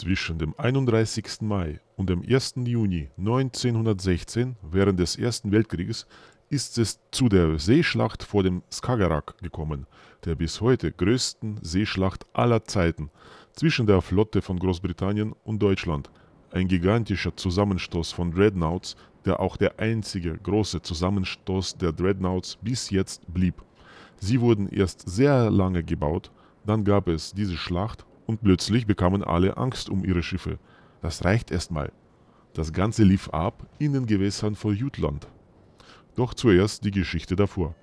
Zwischen dem 31. Mai und dem 1. Juni 1916 während des Ersten Weltkrieges ist es zu der Seeschlacht vor dem Skagerrak gekommen, der bis heute größten Seeschlacht aller Zeiten zwischen der Flotte von Großbritannien und Deutschland. Ein gigantischer Zusammenstoß von Dreadnoughts, der auch der einzige große Zusammenstoß der Dreadnoughts bis jetzt blieb. Sie wurden erst sehr lange gebaut, dann gab es diese Schlacht und plötzlich bekamen alle Angst um ihre Schiffe. Das reicht erstmal. Das Ganze lief ab in den Gewässern von Jutland. Doch zuerst die Geschichte davor.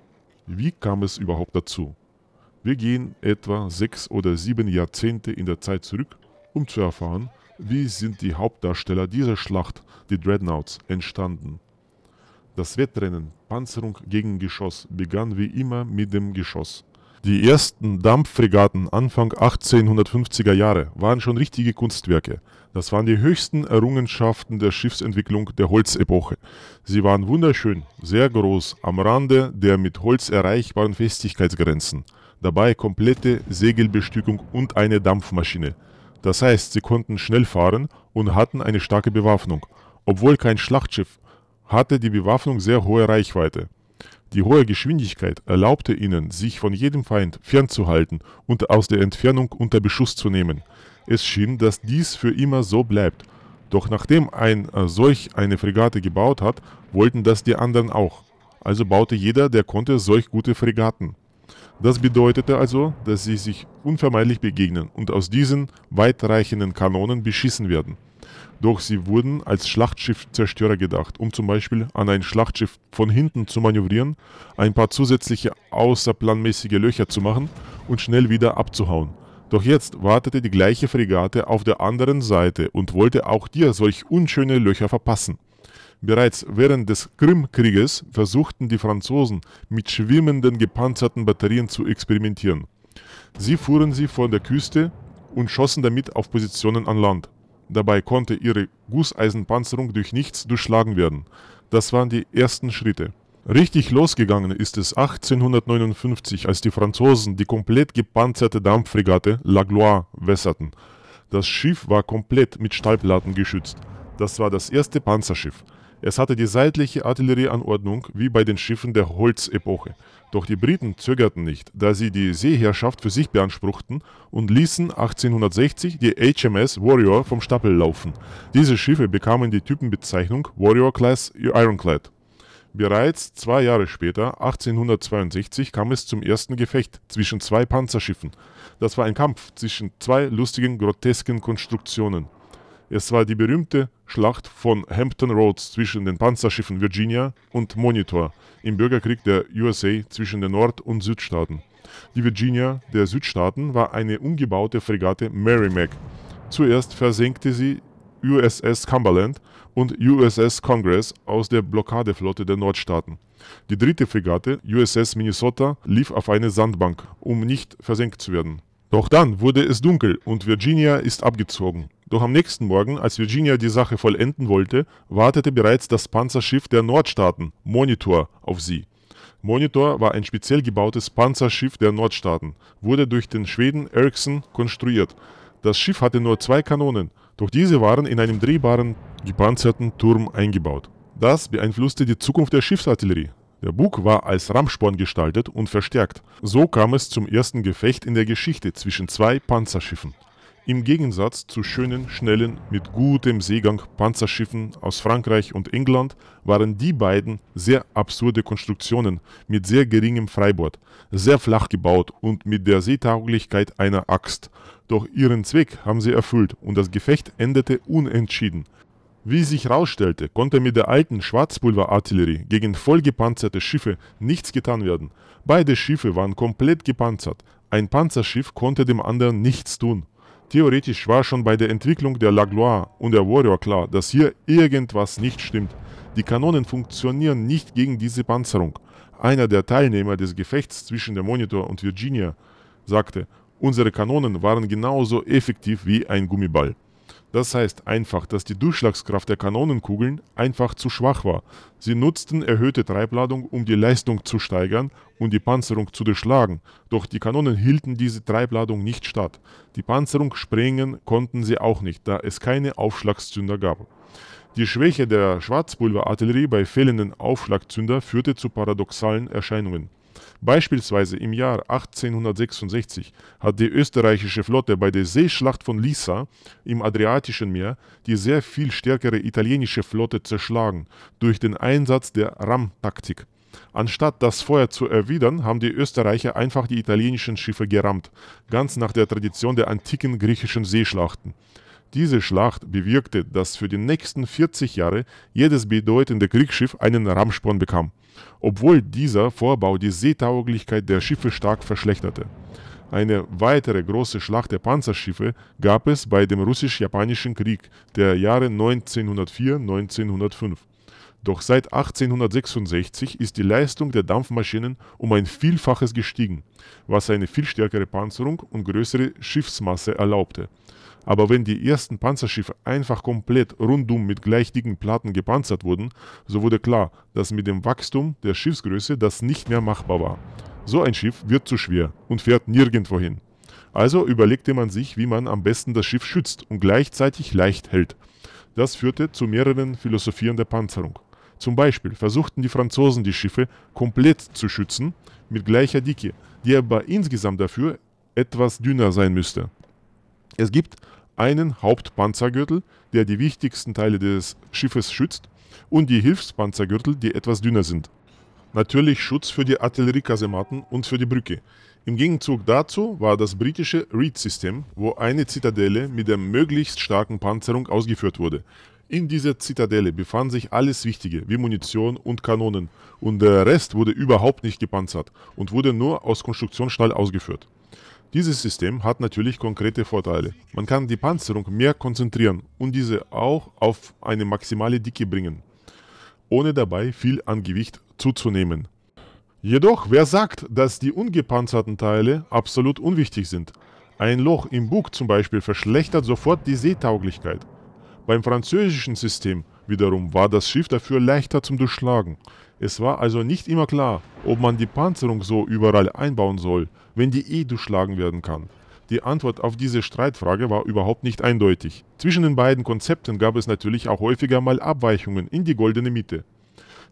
Wie kam es überhaupt dazu? Wir gehen etwa sechs oder sieben Jahrzehnte in der Zeit zurück, um zu erfahren, wie sind die Hauptdarsteller dieser Schlacht, die Dreadnoughts, entstanden. Das Wettrennen Panzerung gegen Geschoss begann wie immer mit dem Geschoss. Die ersten Dampffregatten Anfang 1850er Jahre waren schon richtige Kunstwerke. Das waren die höchsten Errungenschaften der Schiffsentwicklung der Holzepoche. Sie waren wunderschön, sehr groß, am Rande der mit Holz erreichbaren Festigkeitsgrenzen. Dabei komplette Segelbestückung und eine Dampfmaschine. Das heißt, sie konnten schnell fahren und hatten eine starke Bewaffnung. Obwohl kein Schlachtschiff, hatte die Bewaffnung sehr hohe Reichweite. Die hohe Geschwindigkeit erlaubte ihnen, sich von jedem Feind fernzuhalten und aus der Entfernung unter Beschuss zu nehmen. Es schien, dass dies für immer so bleibt. Doch nachdem ein äh, solch eine Fregatte gebaut hat, wollten das die anderen auch. Also baute jeder, der konnte, solch gute Fregatten. Das bedeutete also, dass sie sich unvermeidlich begegnen und aus diesen weitreichenden Kanonen beschissen werden. Doch sie wurden als Schlachtschiffzerstörer gedacht, um zum Beispiel an ein Schlachtschiff von hinten zu manövrieren, ein paar zusätzliche außerplanmäßige Löcher zu machen und schnell wieder abzuhauen. Doch jetzt wartete die gleiche Fregatte auf der anderen Seite und wollte auch dir solch unschöne Löcher verpassen. Bereits während des Krimkrieges versuchten die Franzosen mit schwimmenden gepanzerten Batterien zu experimentieren. Sie fuhren sie von der Küste und schossen damit auf Positionen an Land. Dabei konnte ihre Gusseisenpanzerung durch nichts durchschlagen werden. Das waren die ersten Schritte. Richtig losgegangen ist es 1859, als die Franzosen die komplett gepanzerte Dampffregatte La Gloire wässerten. Das Schiff war komplett mit Stahlplatten geschützt. Das war das erste Panzerschiff. Es hatte die seitliche Artillerieanordnung wie bei den Schiffen der Holzepoche. Doch die Briten zögerten nicht, da sie die Seeherrschaft für sich beanspruchten und ließen 1860 die HMS Warrior vom Stapel laufen. Diese Schiffe bekamen die Typenbezeichnung Warrior Class Ironclad. Bereits zwei Jahre später, 1862, kam es zum ersten Gefecht zwischen zwei Panzerschiffen. Das war ein Kampf zwischen zwei lustigen, grotesken Konstruktionen. Es war die berühmte Schlacht von Hampton Roads zwischen den Panzerschiffen Virginia und Monitor im Bürgerkrieg der USA zwischen den Nord- und Südstaaten. Die Virginia der Südstaaten war eine umgebaute Fregatte Merrimack. Zuerst versenkte sie USS Cumberland und USS Congress aus der Blockadeflotte der Nordstaaten. Die dritte Fregatte, USS Minnesota, lief auf eine Sandbank, um nicht versenkt zu werden. Doch dann wurde es dunkel und Virginia ist abgezogen. Doch am nächsten Morgen, als Virginia die Sache vollenden wollte, wartete bereits das Panzerschiff der Nordstaaten, Monitor, auf sie. Monitor war ein speziell gebautes Panzerschiff der Nordstaaten, wurde durch den Schweden Ericsson konstruiert. Das Schiff hatte nur zwei Kanonen, doch diese waren in einem drehbaren, gepanzerten Turm eingebaut. Das beeinflusste die Zukunft der Schiffsartillerie. Der Bug war als Rammsporn gestaltet und verstärkt. So kam es zum ersten Gefecht in der Geschichte zwischen zwei Panzerschiffen. Im Gegensatz zu schönen, schnellen, mit gutem Seegang Panzerschiffen aus Frankreich und England waren die beiden sehr absurde Konstruktionen mit sehr geringem Freibord, sehr flach gebaut und mit der Seetauglichkeit einer Axt. Doch ihren Zweck haben sie erfüllt und das Gefecht endete unentschieden. Wie sich herausstellte, konnte mit der alten Schwarzpulverartillerie gegen vollgepanzerte Schiffe nichts getan werden. Beide Schiffe waren komplett gepanzert. Ein Panzerschiff konnte dem anderen nichts tun. Theoretisch war schon bei der Entwicklung der Lagloire und der Warrior klar, dass hier irgendwas nicht stimmt. Die Kanonen funktionieren nicht gegen diese Panzerung. Einer der Teilnehmer des Gefechts zwischen der Monitor und Virginia sagte, unsere Kanonen waren genauso effektiv wie ein Gummiball. Das heißt einfach, dass die Durchschlagskraft der Kanonenkugeln einfach zu schwach war. Sie nutzten erhöhte Treibladung, um die Leistung zu steigern und die Panzerung zu durchschlagen, doch die Kanonen hielten diese Treibladung nicht statt. Die Panzerung sprengen konnten sie auch nicht, da es keine Aufschlagszünder gab. Die Schwäche der Schwarzpulverartillerie bei fehlenden Aufschlagzünder führte zu paradoxalen Erscheinungen. Beispielsweise im Jahr 1866 hat die österreichische Flotte bei der Seeschlacht von Lissa im Adriatischen Meer die sehr viel stärkere italienische Flotte zerschlagen durch den Einsatz der Rammtaktik. Anstatt das Feuer zu erwidern, haben die Österreicher einfach die italienischen Schiffe gerammt, ganz nach der Tradition der antiken griechischen Seeschlachten. Diese Schlacht bewirkte, dass für die nächsten 40 Jahre jedes bedeutende Kriegsschiff einen Rammsporn bekam, obwohl dieser Vorbau die Seetauglichkeit der Schiffe stark verschlechterte. Eine weitere große Schlacht der Panzerschiffe gab es bei dem russisch-japanischen Krieg der Jahre 1904-1905. Doch seit 1866 ist die Leistung der Dampfmaschinen um ein Vielfaches gestiegen, was eine viel stärkere Panzerung und größere Schiffsmasse erlaubte. Aber wenn die ersten Panzerschiffe einfach komplett rundum mit gleich dicken Platten gepanzert wurden, so wurde klar, dass mit dem Wachstum der Schiffsgröße das nicht mehr machbar war. So ein Schiff wird zu schwer und fährt nirgendwo hin. Also überlegte man sich, wie man am besten das Schiff schützt und gleichzeitig leicht hält. Das führte zu mehreren Philosophien der Panzerung. Zum Beispiel versuchten die Franzosen die Schiffe komplett zu schützen mit gleicher Dicke, die aber insgesamt dafür etwas dünner sein müsste. Es gibt einen Hauptpanzergürtel, der die wichtigsten Teile des Schiffes schützt, und die Hilfspanzergürtel, die etwas dünner sind. Natürlich Schutz für die Artilleriekasematten und für die Brücke. Im Gegenzug dazu war das britische Reed-System, wo eine Zitadelle mit der möglichst starken Panzerung ausgeführt wurde. In dieser Zitadelle befand sich alles Wichtige, wie Munition und Kanonen, und der Rest wurde überhaupt nicht gepanzert und wurde nur aus Konstruktionsstahl ausgeführt. Dieses System hat natürlich konkrete Vorteile. Man kann die Panzerung mehr konzentrieren und diese auch auf eine maximale Dicke bringen, ohne dabei viel an Gewicht zuzunehmen. Jedoch, wer sagt, dass die ungepanzerten Teile absolut unwichtig sind? Ein Loch im Bug zum Beispiel verschlechtert sofort die Seetauglichkeit. Beim französischen System wiederum war das Schiff dafür leichter zum Durchschlagen. Es war also nicht immer klar, ob man die Panzerung so überall einbauen soll, wenn die eh durchschlagen werden kann? Die Antwort auf diese Streitfrage war überhaupt nicht eindeutig. Zwischen den beiden Konzepten gab es natürlich auch häufiger mal Abweichungen in die goldene Mitte.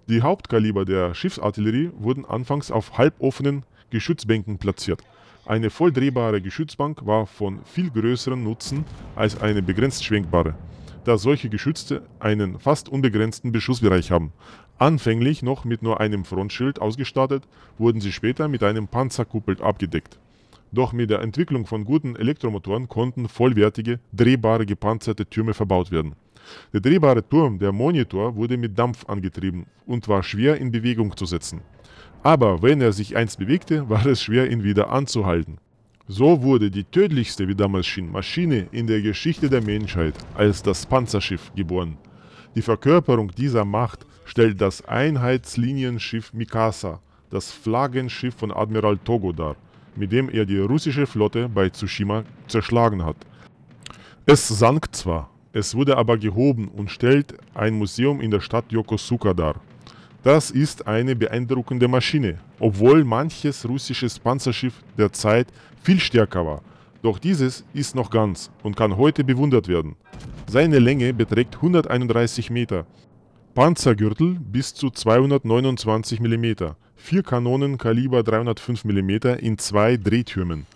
Die Hauptkaliber der Schiffsartillerie wurden anfangs auf halboffenen Geschützbänken platziert. Eine volldrehbare Geschützbank war von viel größerem Nutzen als eine begrenzt schwenkbare da solche Geschütze einen fast unbegrenzten Beschussbereich haben. Anfänglich noch mit nur einem Frontschild ausgestattet, wurden sie später mit einem Panzerkuppel abgedeckt. Doch mit der Entwicklung von guten Elektromotoren konnten vollwertige, drehbare gepanzerte Türme verbaut werden. Der drehbare Turm, der Monitor, wurde mit Dampf angetrieben und war schwer in Bewegung zu setzen. Aber wenn er sich einst bewegte, war es schwer, ihn wieder anzuhalten. So wurde die tödlichste wie damals schien, Maschine in der Geschichte der Menschheit als das Panzerschiff geboren. Die Verkörperung dieser Macht stellt das Einheitslinienschiff Mikasa, das Flaggenschiff von Admiral Togo dar, mit dem er die russische Flotte bei Tsushima zerschlagen hat. Es sank zwar, es wurde aber gehoben und stellt ein Museum in der Stadt Yokosuka dar. Das ist eine beeindruckende Maschine, obwohl manches russisches Panzerschiff der Zeit viel stärker war. Doch dieses ist noch ganz und kann heute bewundert werden. Seine Länge beträgt 131 Meter, Panzergürtel bis zu 229 mm, vier Kanonen Kaliber 305 mm in zwei Drehtürmen,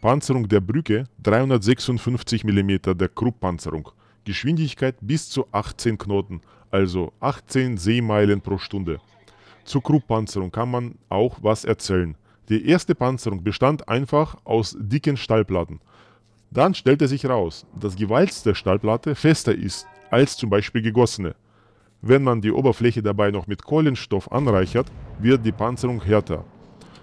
Panzerung der Brücke 356 mm der Krupp-Panzerung, Geschwindigkeit bis zu 18 Knoten, also 18 Seemeilen pro Stunde. Zur Krugpanzerung kann man auch was erzählen. Die erste Panzerung bestand einfach aus dicken Stahlplatten. Dann stellte sich raus, dass gewalzte Stahlplatte fester ist als zum Beispiel gegossene. Wenn man die Oberfläche dabei noch mit Kohlenstoff anreichert, wird die Panzerung härter.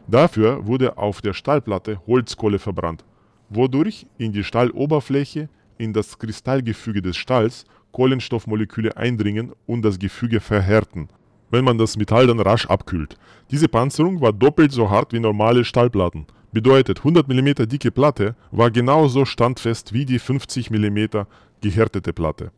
Dafür wurde auf der Stahlplatte Holzkohle verbrannt, wodurch in die Stahloberfläche, in das Kristallgefüge des Stahls Kohlenstoffmoleküle eindringen und das Gefüge verhärten, wenn man das Metall dann rasch abkühlt. Diese Panzerung war doppelt so hart wie normale Stahlplatten. Bedeutet, 100 mm dicke Platte war genauso standfest wie die 50 mm gehärtete Platte.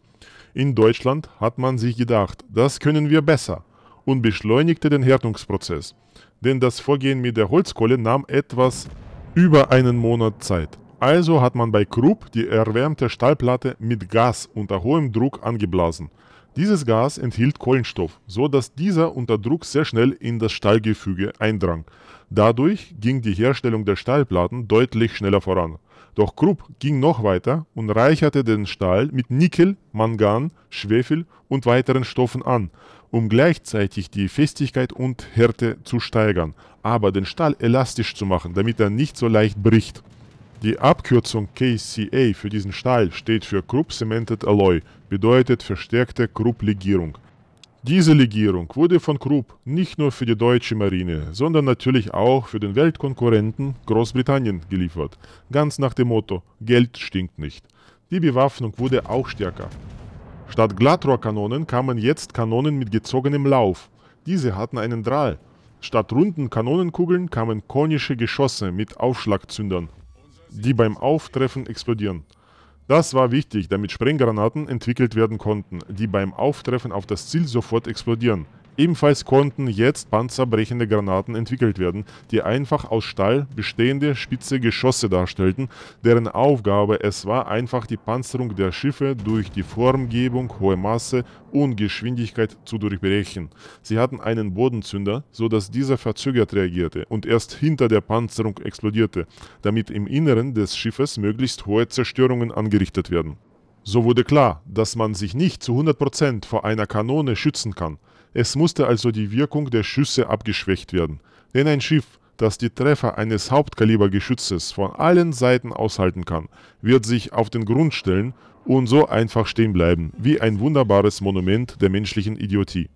In Deutschland hat man sich gedacht, das können wir besser und beschleunigte den Härtungsprozess, denn das Vorgehen mit der Holzkohle nahm etwas über einen Monat Zeit. Also hat man bei Krupp die erwärmte Stahlplatte mit Gas unter hohem Druck angeblasen. Dieses Gas enthielt Kohlenstoff, so dass dieser unter Druck sehr schnell in das Stahlgefüge eindrang. Dadurch ging die Herstellung der Stahlplatten deutlich schneller voran. Doch Krupp ging noch weiter und reicherte den Stahl mit Nickel, Mangan, Schwefel und weiteren Stoffen an, um gleichzeitig die Festigkeit und Härte zu steigern, aber den Stahl elastisch zu machen, damit er nicht so leicht bricht. Die Abkürzung KCA für diesen Stahl steht für Krupp Cemented Alloy, bedeutet verstärkte Krupp-Legierung. Diese Legierung wurde von Krupp nicht nur für die deutsche Marine, sondern natürlich auch für den Weltkonkurrenten Großbritannien geliefert. Ganz nach dem Motto: Geld stinkt nicht. Die Bewaffnung wurde auch stärker. Statt Glattrohrkanonen kamen jetzt Kanonen mit gezogenem Lauf. Diese hatten einen Drahl. Statt runden Kanonenkugeln kamen konische Geschosse mit Aufschlagzündern die beim Auftreffen explodieren. Das war wichtig, damit Sprenggranaten entwickelt werden konnten, die beim Auftreffen auf das Ziel sofort explodieren. Ebenfalls konnten jetzt panzerbrechende Granaten entwickelt werden, die einfach aus Stahl bestehende spitze Geschosse darstellten, deren Aufgabe es war, einfach die Panzerung der Schiffe durch die Formgebung, hohe Masse und Geschwindigkeit zu durchbrechen. Sie hatten einen Bodenzünder, so dass dieser verzögert reagierte und erst hinter der Panzerung explodierte, damit im Inneren des Schiffes möglichst hohe Zerstörungen angerichtet werden. So wurde klar, dass man sich nicht zu 100% vor einer Kanone schützen kann. Es musste also die Wirkung der Schüsse abgeschwächt werden, denn ein Schiff, das die Treffer eines Hauptkalibergeschützes von allen Seiten aushalten kann, wird sich auf den Grund stellen und so einfach stehen bleiben, wie ein wunderbares Monument der menschlichen Idiotie.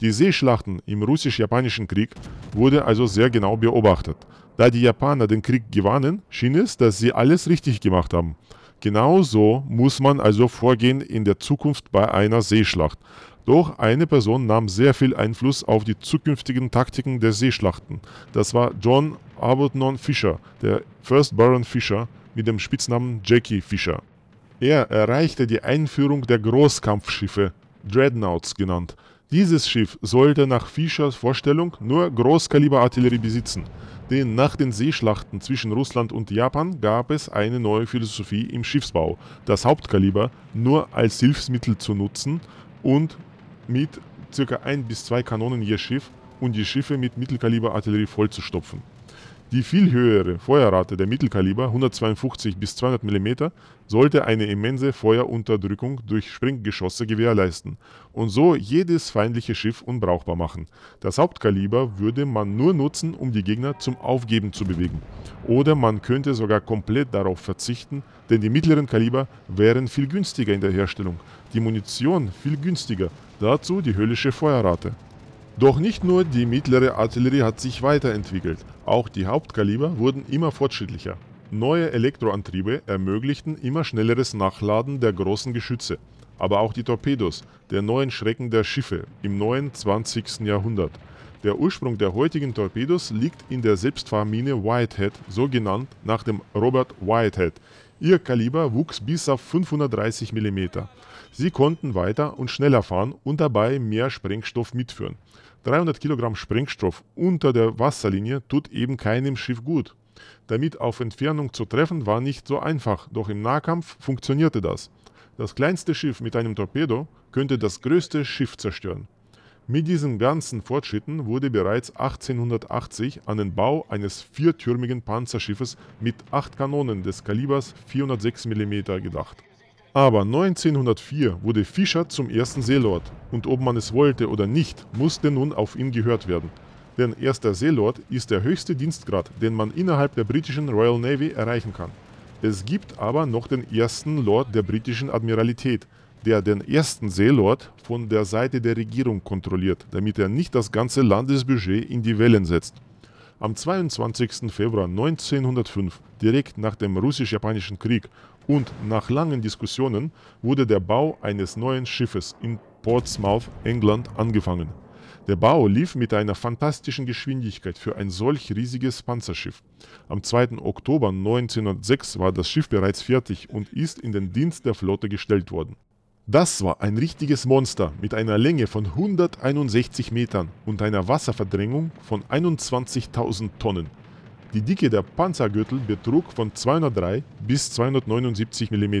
Die Seeschlachten im russisch-japanischen Krieg wurde also sehr genau beobachtet. Da die Japaner den Krieg gewannen, schien es, dass sie alles richtig gemacht haben. Genauso muss man also vorgehen in der Zukunft bei einer Seeschlacht. Doch eine Person nahm sehr viel Einfluss auf die zukünftigen Taktiken der Seeschlachten. Das war John Arbuthnon Fisher, der First Baron Fisher mit dem Spitznamen Jackie Fisher. Er erreichte die Einführung der Großkampfschiffe, Dreadnoughts genannt. Dieses Schiff sollte nach Fischers Vorstellung nur Großkaliberartillerie besitzen, denn nach den Seeschlachten zwischen Russland und Japan gab es eine neue Philosophie im Schiffsbau, das Hauptkaliber nur als Hilfsmittel zu nutzen und mit ca. 1 bis 2 Kanonen je Schiff und die Schiffe mit Mittelkaliberartillerie vollzustopfen. Die viel höhere Feuerrate der Mittelkaliber 152 bis 200 mm sollte eine immense Feuerunterdrückung durch Sprenggeschosse gewährleisten und so jedes feindliche Schiff unbrauchbar machen. Das Hauptkaliber würde man nur nutzen, um die Gegner zum Aufgeben zu bewegen. Oder man könnte sogar komplett darauf verzichten, denn die mittleren Kaliber wären viel günstiger in der Herstellung, die Munition viel günstiger dazu die höllische Feuerrate. Doch nicht nur die mittlere Artillerie hat sich weiterentwickelt, auch die Hauptkaliber wurden immer fortschrittlicher. Neue Elektroantriebe ermöglichten immer schnelleres Nachladen der großen Geschütze, aber auch die Torpedos, der neuen Schrecken der Schiffe im neuen 20. Jahrhundert. Der Ursprung der heutigen Torpedos liegt in der Selbstfahrmine Whitehead, so genannt nach dem Robert Whitehead, Ihr Kaliber wuchs bis auf 530 mm. Sie konnten weiter und schneller fahren und dabei mehr Sprengstoff mitführen. 300 kg Sprengstoff unter der Wasserlinie tut eben keinem Schiff gut. Damit auf Entfernung zu treffen war nicht so einfach, doch im Nahkampf funktionierte das. Das kleinste Schiff mit einem Torpedo könnte das größte Schiff zerstören. Mit diesen ganzen Fortschritten wurde bereits 1880 an den Bau eines viertürmigen Panzerschiffes mit acht Kanonen des Kalibers 406 mm gedacht. Aber 1904 wurde Fischer zum ersten Seelord und ob man es wollte oder nicht, musste nun auf ihn gehört werden. Denn erster Seelord ist der höchste Dienstgrad, den man innerhalb der britischen Royal Navy erreichen kann. Es gibt aber noch den ersten Lord der britischen Admiralität – der den ersten Seelord von der Seite der Regierung kontrolliert, damit er nicht das ganze Landesbudget in die Wellen setzt. Am 22. Februar 1905, direkt nach dem russisch-japanischen Krieg und nach langen Diskussionen, wurde der Bau eines neuen Schiffes in Portsmouth, England, angefangen. Der Bau lief mit einer fantastischen Geschwindigkeit für ein solch riesiges Panzerschiff. Am 2. Oktober 1906 war das Schiff bereits fertig und ist in den Dienst der Flotte gestellt worden. Das war ein richtiges Monster mit einer Länge von 161 Metern und einer Wasserverdrängung von 21.000 Tonnen. Die Dicke der Panzergürtel betrug von 203 bis 279 mm.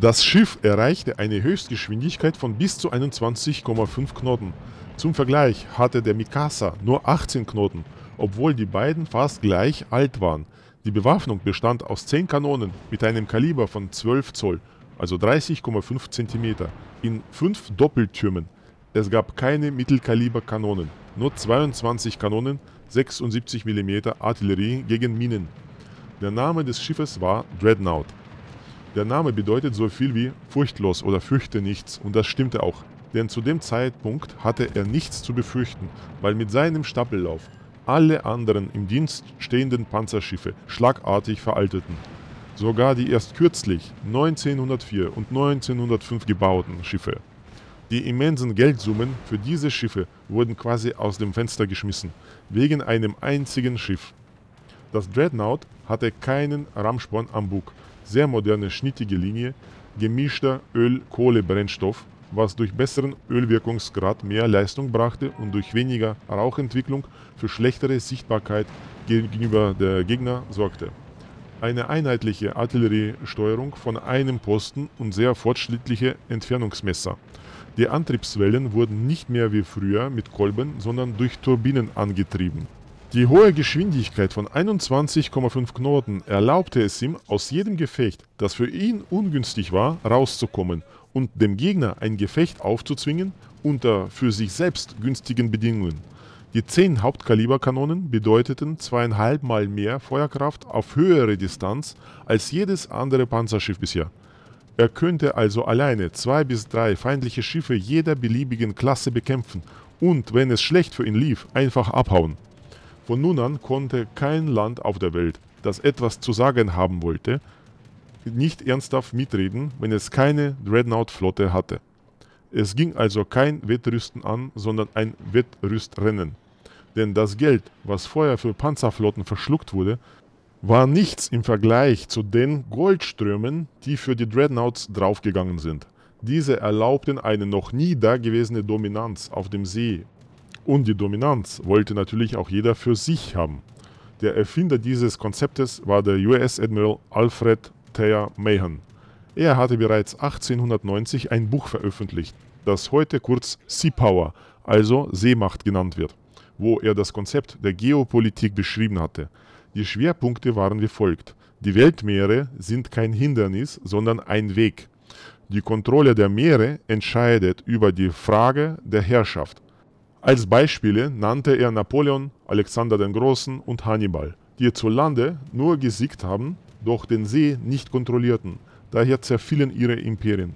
Das Schiff erreichte eine Höchstgeschwindigkeit von bis zu 21,5 Knoten. Zum Vergleich hatte der Mikasa nur 18 Knoten, obwohl die beiden fast gleich alt waren. Die Bewaffnung bestand aus 10 Kanonen mit einem Kaliber von 12 Zoll also 30,5 cm, in fünf Doppeltürmen. Es gab keine Mittelkaliberkanonen, nur 22 Kanonen, 76 mm Artillerie gegen Minen. Der Name des Schiffes war Dreadnought. Der Name bedeutet so viel wie furchtlos oder fürchte nichts und das stimmte auch, denn zu dem Zeitpunkt hatte er nichts zu befürchten, weil mit seinem Stapellauf alle anderen im Dienst stehenden Panzerschiffe schlagartig veralteten sogar die erst kürzlich 1904 und 1905 gebauten Schiffe. Die immensen Geldsummen für diese Schiffe wurden quasi aus dem Fenster geschmissen, wegen einem einzigen Schiff. Das Dreadnought hatte keinen Rammsporn am Bug, sehr moderne schnittige Linie, gemischter Öl-Kohle-Brennstoff, was durch besseren Ölwirkungsgrad mehr Leistung brachte und durch weniger Rauchentwicklung für schlechtere Sichtbarkeit gegenüber der Gegner sorgte eine einheitliche Artilleriesteuerung von einem Posten und sehr fortschrittliche Entfernungsmesser. Die Antriebswellen wurden nicht mehr wie früher mit Kolben, sondern durch Turbinen angetrieben. Die hohe Geschwindigkeit von 21,5 Knoten erlaubte es ihm, aus jedem Gefecht, das für ihn ungünstig war, rauszukommen und dem Gegner ein Gefecht aufzuzwingen unter für sich selbst günstigen Bedingungen. Die zehn Hauptkaliberkanonen bedeuteten zweieinhalbmal mehr Feuerkraft auf höhere Distanz als jedes andere Panzerschiff bisher. Er könnte also alleine zwei bis drei feindliche Schiffe jeder beliebigen Klasse bekämpfen und, wenn es schlecht für ihn lief, einfach abhauen. Von nun an konnte kein Land auf der Welt, das etwas zu sagen haben wollte, nicht ernsthaft mitreden, wenn es keine Dreadnought-Flotte hatte. Es ging also kein Wettrüsten an, sondern ein Wettrüstrennen. Denn das Geld, was vorher für Panzerflotten verschluckt wurde, war nichts im Vergleich zu den Goldströmen, die für die Dreadnoughts draufgegangen sind. Diese erlaubten eine noch nie dagewesene Dominanz auf dem See. Und die Dominanz wollte natürlich auch jeder für sich haben. Der Erfinder dieses Konzeptes war der US-Admiral Alfred Thayer Mahan. Er hatte bereits 1890 ein Buch veröffentlicht, das heute kurz Sea Power, also Seemacht genannt wird, wo er das Konzept der Geopolitik beschrieben hatte. Die Schwerpunkte waren wie folgt. Die Weltmeere sind kein Hindernis, sondern ein Weg. Die Kontrolle der Meere entscheidet über die Frage der Herrschaft. Als Beispiele nannte er Napoleon, Alexander den Großen und Hannibal, die zu Lande nur gesiegt haben, doch den See nicht kontrollierten daher zerfielen ihre Imperien.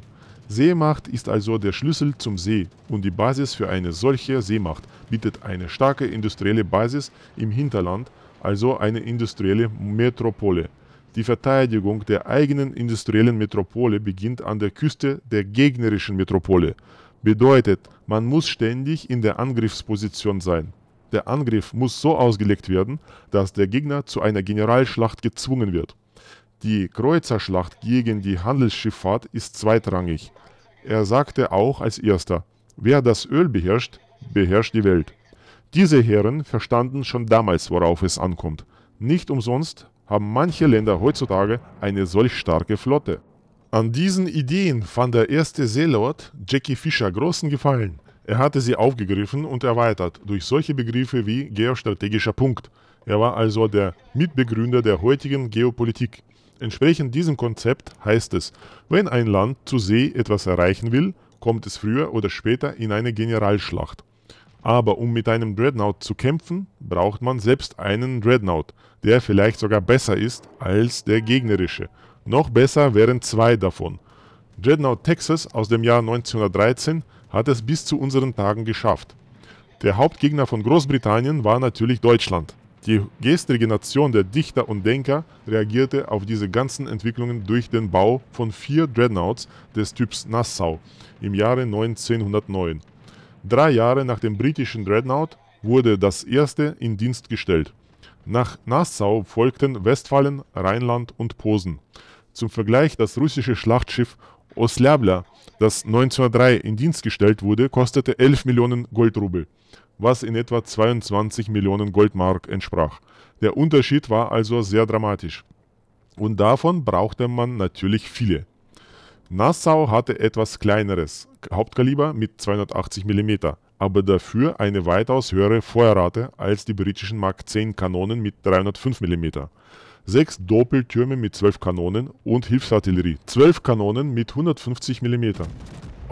Seemacht ist also der Schlüssel zum See und die Basis für eine solche Seemacht bietet eine starke industrielle Basis im Hinterland, also eine industrielle Metropole. Die Verteidigung der eigenen industriellen Metropole beginnt an der Küste der gegnerischen Metropole. Bedeutet, man muss ständig in der Angriffsposition sein. Der Angriff muss so ausgelegt werden, dass der Gegner zu einer Generalschlacht gezwungen wird. Die Kreuzerschlacht gegen die Handelsschifffahrt ist zweitrangig. Er sagte auch als erster, wer das Öl beherrscht, beherrscht die Welt. Diese Herren verstanden schon damals, worauf es ankommt. Nicht umsonst haben manche Länder heutzutage eine solch starke Flotte. An diesen Ideen fand der erste Seelord Jackie Fischer großen Gefallen. Er hatte sie aufgegriffen und erweitert durch solche Begriffe wie geostrategischer Punkt. Er war also der Mitbegründer der heutigen Geopolitik. Entsprechend diesem Konzept heißt es, wenn ein Land zu See etwas erreichen will, kommt es früher oder später in eine Generalschlacht. Aber um mit einem Dreadnought zu kämpfen, braucht man selbst einen Dreadnought, der vielleicht sogar besser ist als der gegnerische. Noch besser wären zwei davon. Dreadnought Texas aus dem Jahr 1913 hat es bis zu unseren Tagen geschafft. Der Hauptgegner von Großbritannien war natürlich Deutschland. Die gestrige Nation der Dichter und Denker reagierte auf diese ganzen Entwicklungen durch den Bau von vier Dreadnoughts des Typs Nassau im Jahre 1909. Drei Jahre nach dem britischen Dreadnought wurde das erste in Dienst gestellt. Nach Nassau folgten Westfalen, Rheinland und Posen. Zum Vergleich das russische Schlachtschiff Oslabla, das 1903 in Dienst gestellt wurde, kostete 11 Millionen Goldrubel was in etwa 22 Millionen Goldmark entsprach. Der Unterschied war also sehr dramatisch. Und davon brauchte man natürlich viele. Nassau hatte etwas kleineres Hauptkaliber mit 280 mm, aber dafür eine weitaus höhere Feuerrate als die britischen Mark 10 Kanonen mit 305 mm. Sechs Doppeltürme mit 12 Kanonen und Hilfsartillerie, 12 Kanonen mit 150 mm.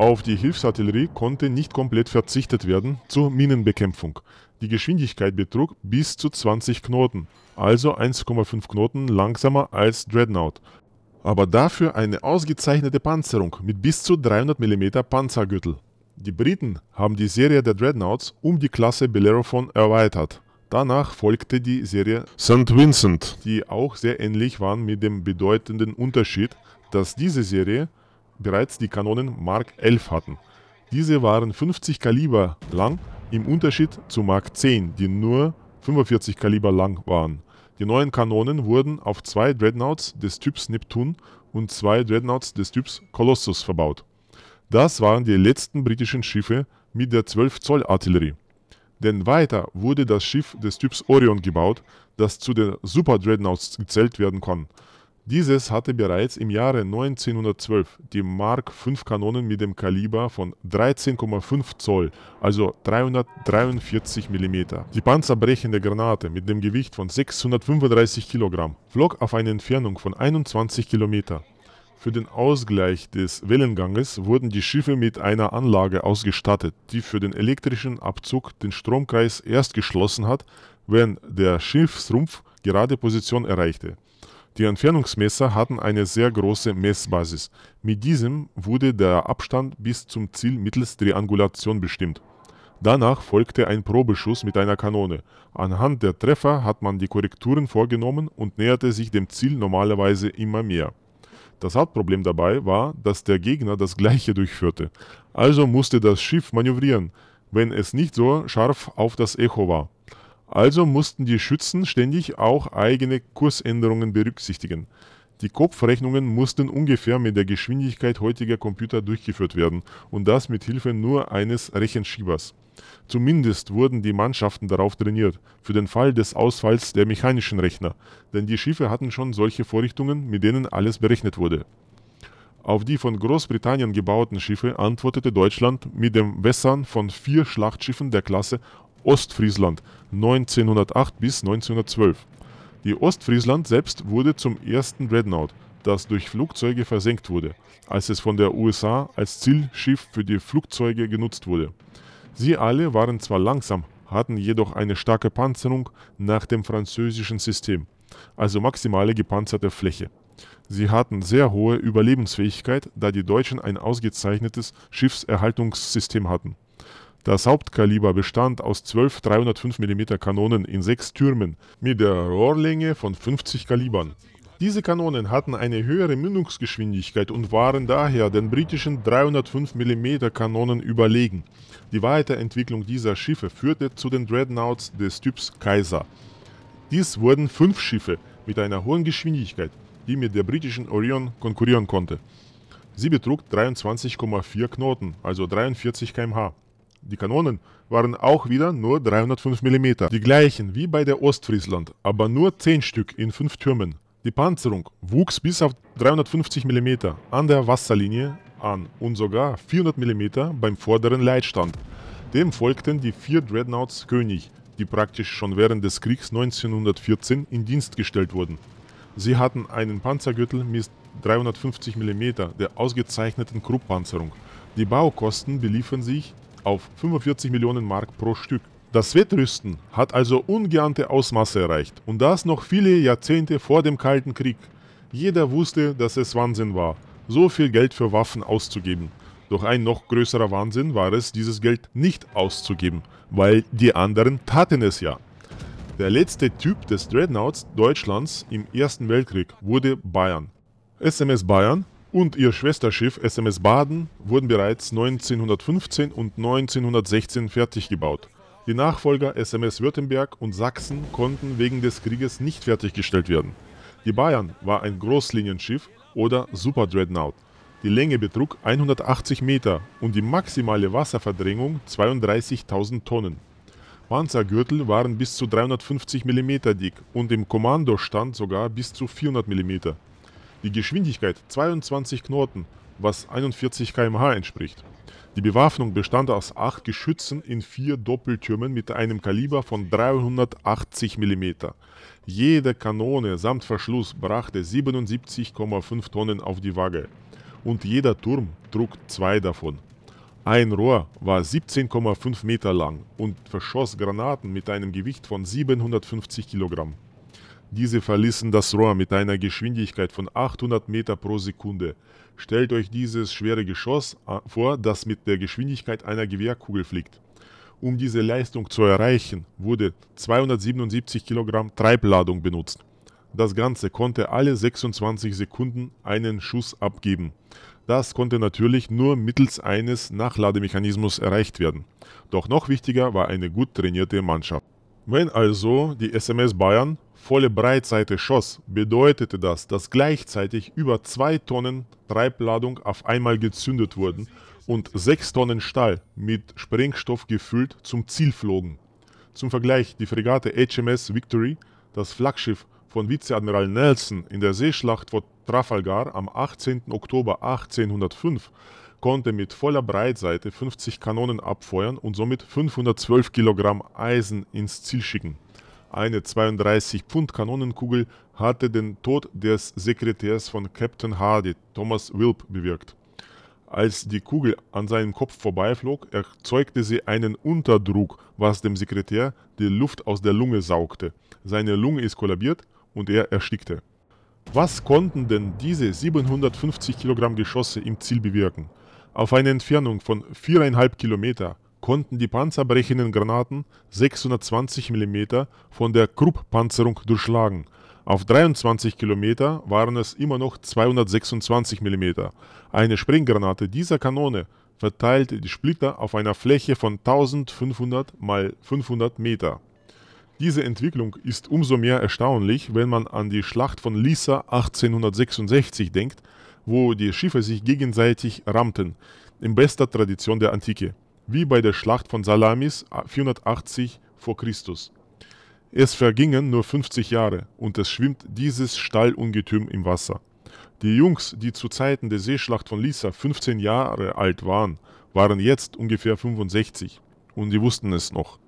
Auf die Hilfsartillerie konnte nicht komplett verzichtet werden zur Minenbekämpfung. Die Geschwindigkeit betrug bis zu 20 Knoten, also 1,5 Knoten langsamer als Dreadnought, aber dafür eine ausgezeichnete Panzerung mit bis zu 300 mm Panzergürtel. Die Briten haben die Serie der Dreadnoughts um die Klasse Bellerophon erweitert. Danach folgte die Serie St. Vincent, die auch sehr ähnlich waren mit dem bedeutenden Unterschied, dass diese Serie bereits die Kanonen Mark 11 hatten. Diese waren 50 Kaliber lang, im Unterschied zu Mark 10, die nur 45 Kaliber lang waren. Die neuen Kanonen wurden auf zwei Dreadnoughts des Typs Neptun und zwei Dreadnoughts des Typs Colossus verbaut. Das waren die letzten britischen Schiffe mit der 12 Zoll Artillerie. Denn weiter wurde das Schiff des Typs Orion gebaut, das zu den Super Dreadnoughts gezählt werden konnte. Dieses hatte bereits im Jahre 1912 die Mark 5 Kanonen mit dem Kaliber von 13,5 Zoll, also 343 mm. Die panzerbrechende Granate mit dem Gewicht von 635 kg flog auf eine Entfernung von 21 km. Für den Ausgleich des Wellenganges wurden die Schiffe mit einer Anlage ausgestattet, die für den elektrischen Abzug den Stromkreis erst geschlossen hat, wenn der Schiffsrumpf gerade Position erreichte. Die Entfernungsmesser hatten eine sehr große Messbasis. Mit diesem wurde der Abstand bis zum Ziel mittels Triangulation bestimmt. Danach folgte ein Probeschuss mit einer Kanone. Anhand der Treffer hat man die Korrekturen vorgenommen und näherte sich dem Ziel normalerweise immer mehr. Das Hauptproblem dabei war, dass der Gegner das gleiche durchführte. Also musste das Schiff manövrieren, wenn es nicht so scharf auf das Echo war. Also mussten die Schützen ständig auch eigene Kursänderungen berücksichtigen. Die Kopfrechnungen mussten ungefähr mit der Geschwindigkeit heutiger Computer durchgeführt werden und das mit Hilfe nur eines Rechenschiebers. Zumindest wurden die Mannschaften darauf trainiert, für den Fall des Ausfalls der mechanischen Rechner, denn die Schiffe hatten schon solche Vorrichtungen, mit denen alles berechnet wurde. Auf die von Großbritannien gebauten Schiffe antwortete Deutschland mit dem Wässern von vier Schlachtschiffen der Klasse Ostfriesland 1908 bis 1912. Die Ostfriesland selbst wurde zum ersten Dreadnought, das durch Flugzeuge versenkt wurde, als es von der USA als Zielschiff für die Flugzeuge genutzt wurde. Sie alle waren zwar langsam, hatten jedoch eine starke Panzerung nach dem französischen System, also maximale gepanzerte Fläche. Sie hatten sehr hohe Überlebensfähigkeit, da die Deutschen ein ausgezeichnetes Schiffserhaltungssystem hatten das Hauptkaliber bestand aus 12 305 mm Kanonen in sechs Türmen mit der Rohrlänge von 50 Kalibern. Diese Kanonen hatten eine höhere Mündungsgeschwindigkeit und waren daher den britischen 305 mm Kanonen überlegen. Die Weiterentwicklung dieser Schiffe führte zu den Dreadnoughts des Typs Kaiser. Dies wurden fünf Schiffe mit einer hohen Geschwindigkeit, die mit der britischen Orion konkurrieren konnte. Sie betrug 23,4 Knoten, also 43 km/h. Die Kanonen waren auch wieder nur 305 mm, die gleichen wie bei der Ostfriesland, aber nur 10 Stück in 5 Türmen. Die Panzerung wuchs bis auf 350 mm an der Wasserlinie an und sogar 400 mm beim vorderen Leitstand. Dem folgten die vier Dreadnoughts König, die praktisch schon während des Kriegs 1914 in Dienst gestellt wurden. Sie hatten einen Panzergürtel mit 350 mm der ausgezeichneten Krupp-Panzerung. Die Baukosten beliefen sich auf 45 Millionen Mark pro Stück. Das Wettrüsten hat also ungeahnte Ausmaße erreicht und das noch viele Jahrzehnte vor dem Kalten Krieg. Jeder wusste, dass es Wahnsinn war, so viel Geld für Waffen auszugeben. Doch ein noch größerer Wahnsinn war es, dieses Geld nicht auszugeben, weil die anderen taten es ja. Der letzte Typ des Dreadnoughts Deutschlands im Ersten Weltkrieg wurde Bayern. SMS Bayern und ihr Schwesterschiff SMS Baden wurden bereits 1915 und 1916 fertig gebaut. Die Nachfolger SMS Württemberg und Sachsen konnten wegen des Krieges nicht fertiggestellt werden. Die Bayern war ein Großlinienschiff oder Super Dreadnought. Die Länge betrug 180 Meter und die maximale Wasserverdrängung 32.000 Tonnen. Panzergürtel waren bis zu 350 mm dick und im Kommando stand sogar bis zu 400 mm. Die Geschwindigkeit 22 Knoten, was 41 km/h entspricht. Die Bewaffnung bestand aus acht Geschützen in vier Doppeltürmen mit einem Kaliber von 380 mm. Jede Kanone samt Verschluss brachte 77,5 Tonnen auf die Waage und jeder Turm trug zwei davon. Ein Rohr war 17,5 Meter lang und verschoss Granaten mit einem Gewicht von 750 Kilogramm. Diese verließen das Rohr mit einer Geschwindigkeit von 800 Meter pro Sekunde. Stellt euch dieses schwere Geschoss äh, vor, das mit der Geschwindigkeit einer Gewehrkugel fliegt. Um diese Leistung zu erreichen, wurde 277 Kilogramm Treibladung benutzt. Das Ganze konnte alle 26 Sekunden einen Schuss abgeben. Das konnte natürlich nur mittels eines Nachlademechanismus erreicht werden. Doch noch wichtiger war eine gut trainierte Mannschaft. Wenn also die SMS Bayern volle Breitseite schoss, bedeutete das, dass gleichzeitig über 2 Tonnen Treibladung auf einmal gezündet wurden und 6 Tonnen Stahl mit Sprengstoff gefüllt zum Ziel flogen. Zum Vergleich, die Fregatte HMS Victory, das Flaggschiff von Vizeadmiral Nelson in der Seeschlacht vor Trafalgar am 18. Oktober 1805, konnte mit voller Breitseite 50 Kanonen abfeuern und somit 512 Kilogramm Eisen ins Ziel schicken. Eine 32-Pfund-Kanonenkugel hatte den Tod des Sekretärs von Captain Hardy, Thomas Wilp, bewirkt. Als die Kugel an seinem Kopf vorbeiflog, erzeugte sie einen Unterdruck, was dem Sekretär die Luft aus der Lunge saugte. Seine Lunge ist kollabiert und er erstickte. Was konnten denn diese 750 Kilogramm Geschosse im Ziel bewirken? Auf eine Entfernung von viereinhalb Kilometer konnten die panzerbrechenden Granaten 620 mm von der Krupp-Panzerung durchschlagen. Auf 23 km waren es immer noch 226 mm. Eine Springgranate dieser Kanone verteilte die Splitter auf einer Fläche von 1500 mal 500 Meter. Diese Entwicklung ist umso mehr erstaunlich, wenn man an die Schlacht von Lissa 1866 denkt, wo die Schiffe sich gegenseitig rammten, in bester Tradition der Antike wie bei der Schlacht von Salamis 480 v. Chr. Es vergingen nur 50 Jahre und es schwimmt dieses Stallungetüm im Wasser. Die Jungs, die zu Zeiten der Seeschlacht von Lissa 15 Jahre alt waren, waren jetzt ungefähr 65 und die wussten es noch.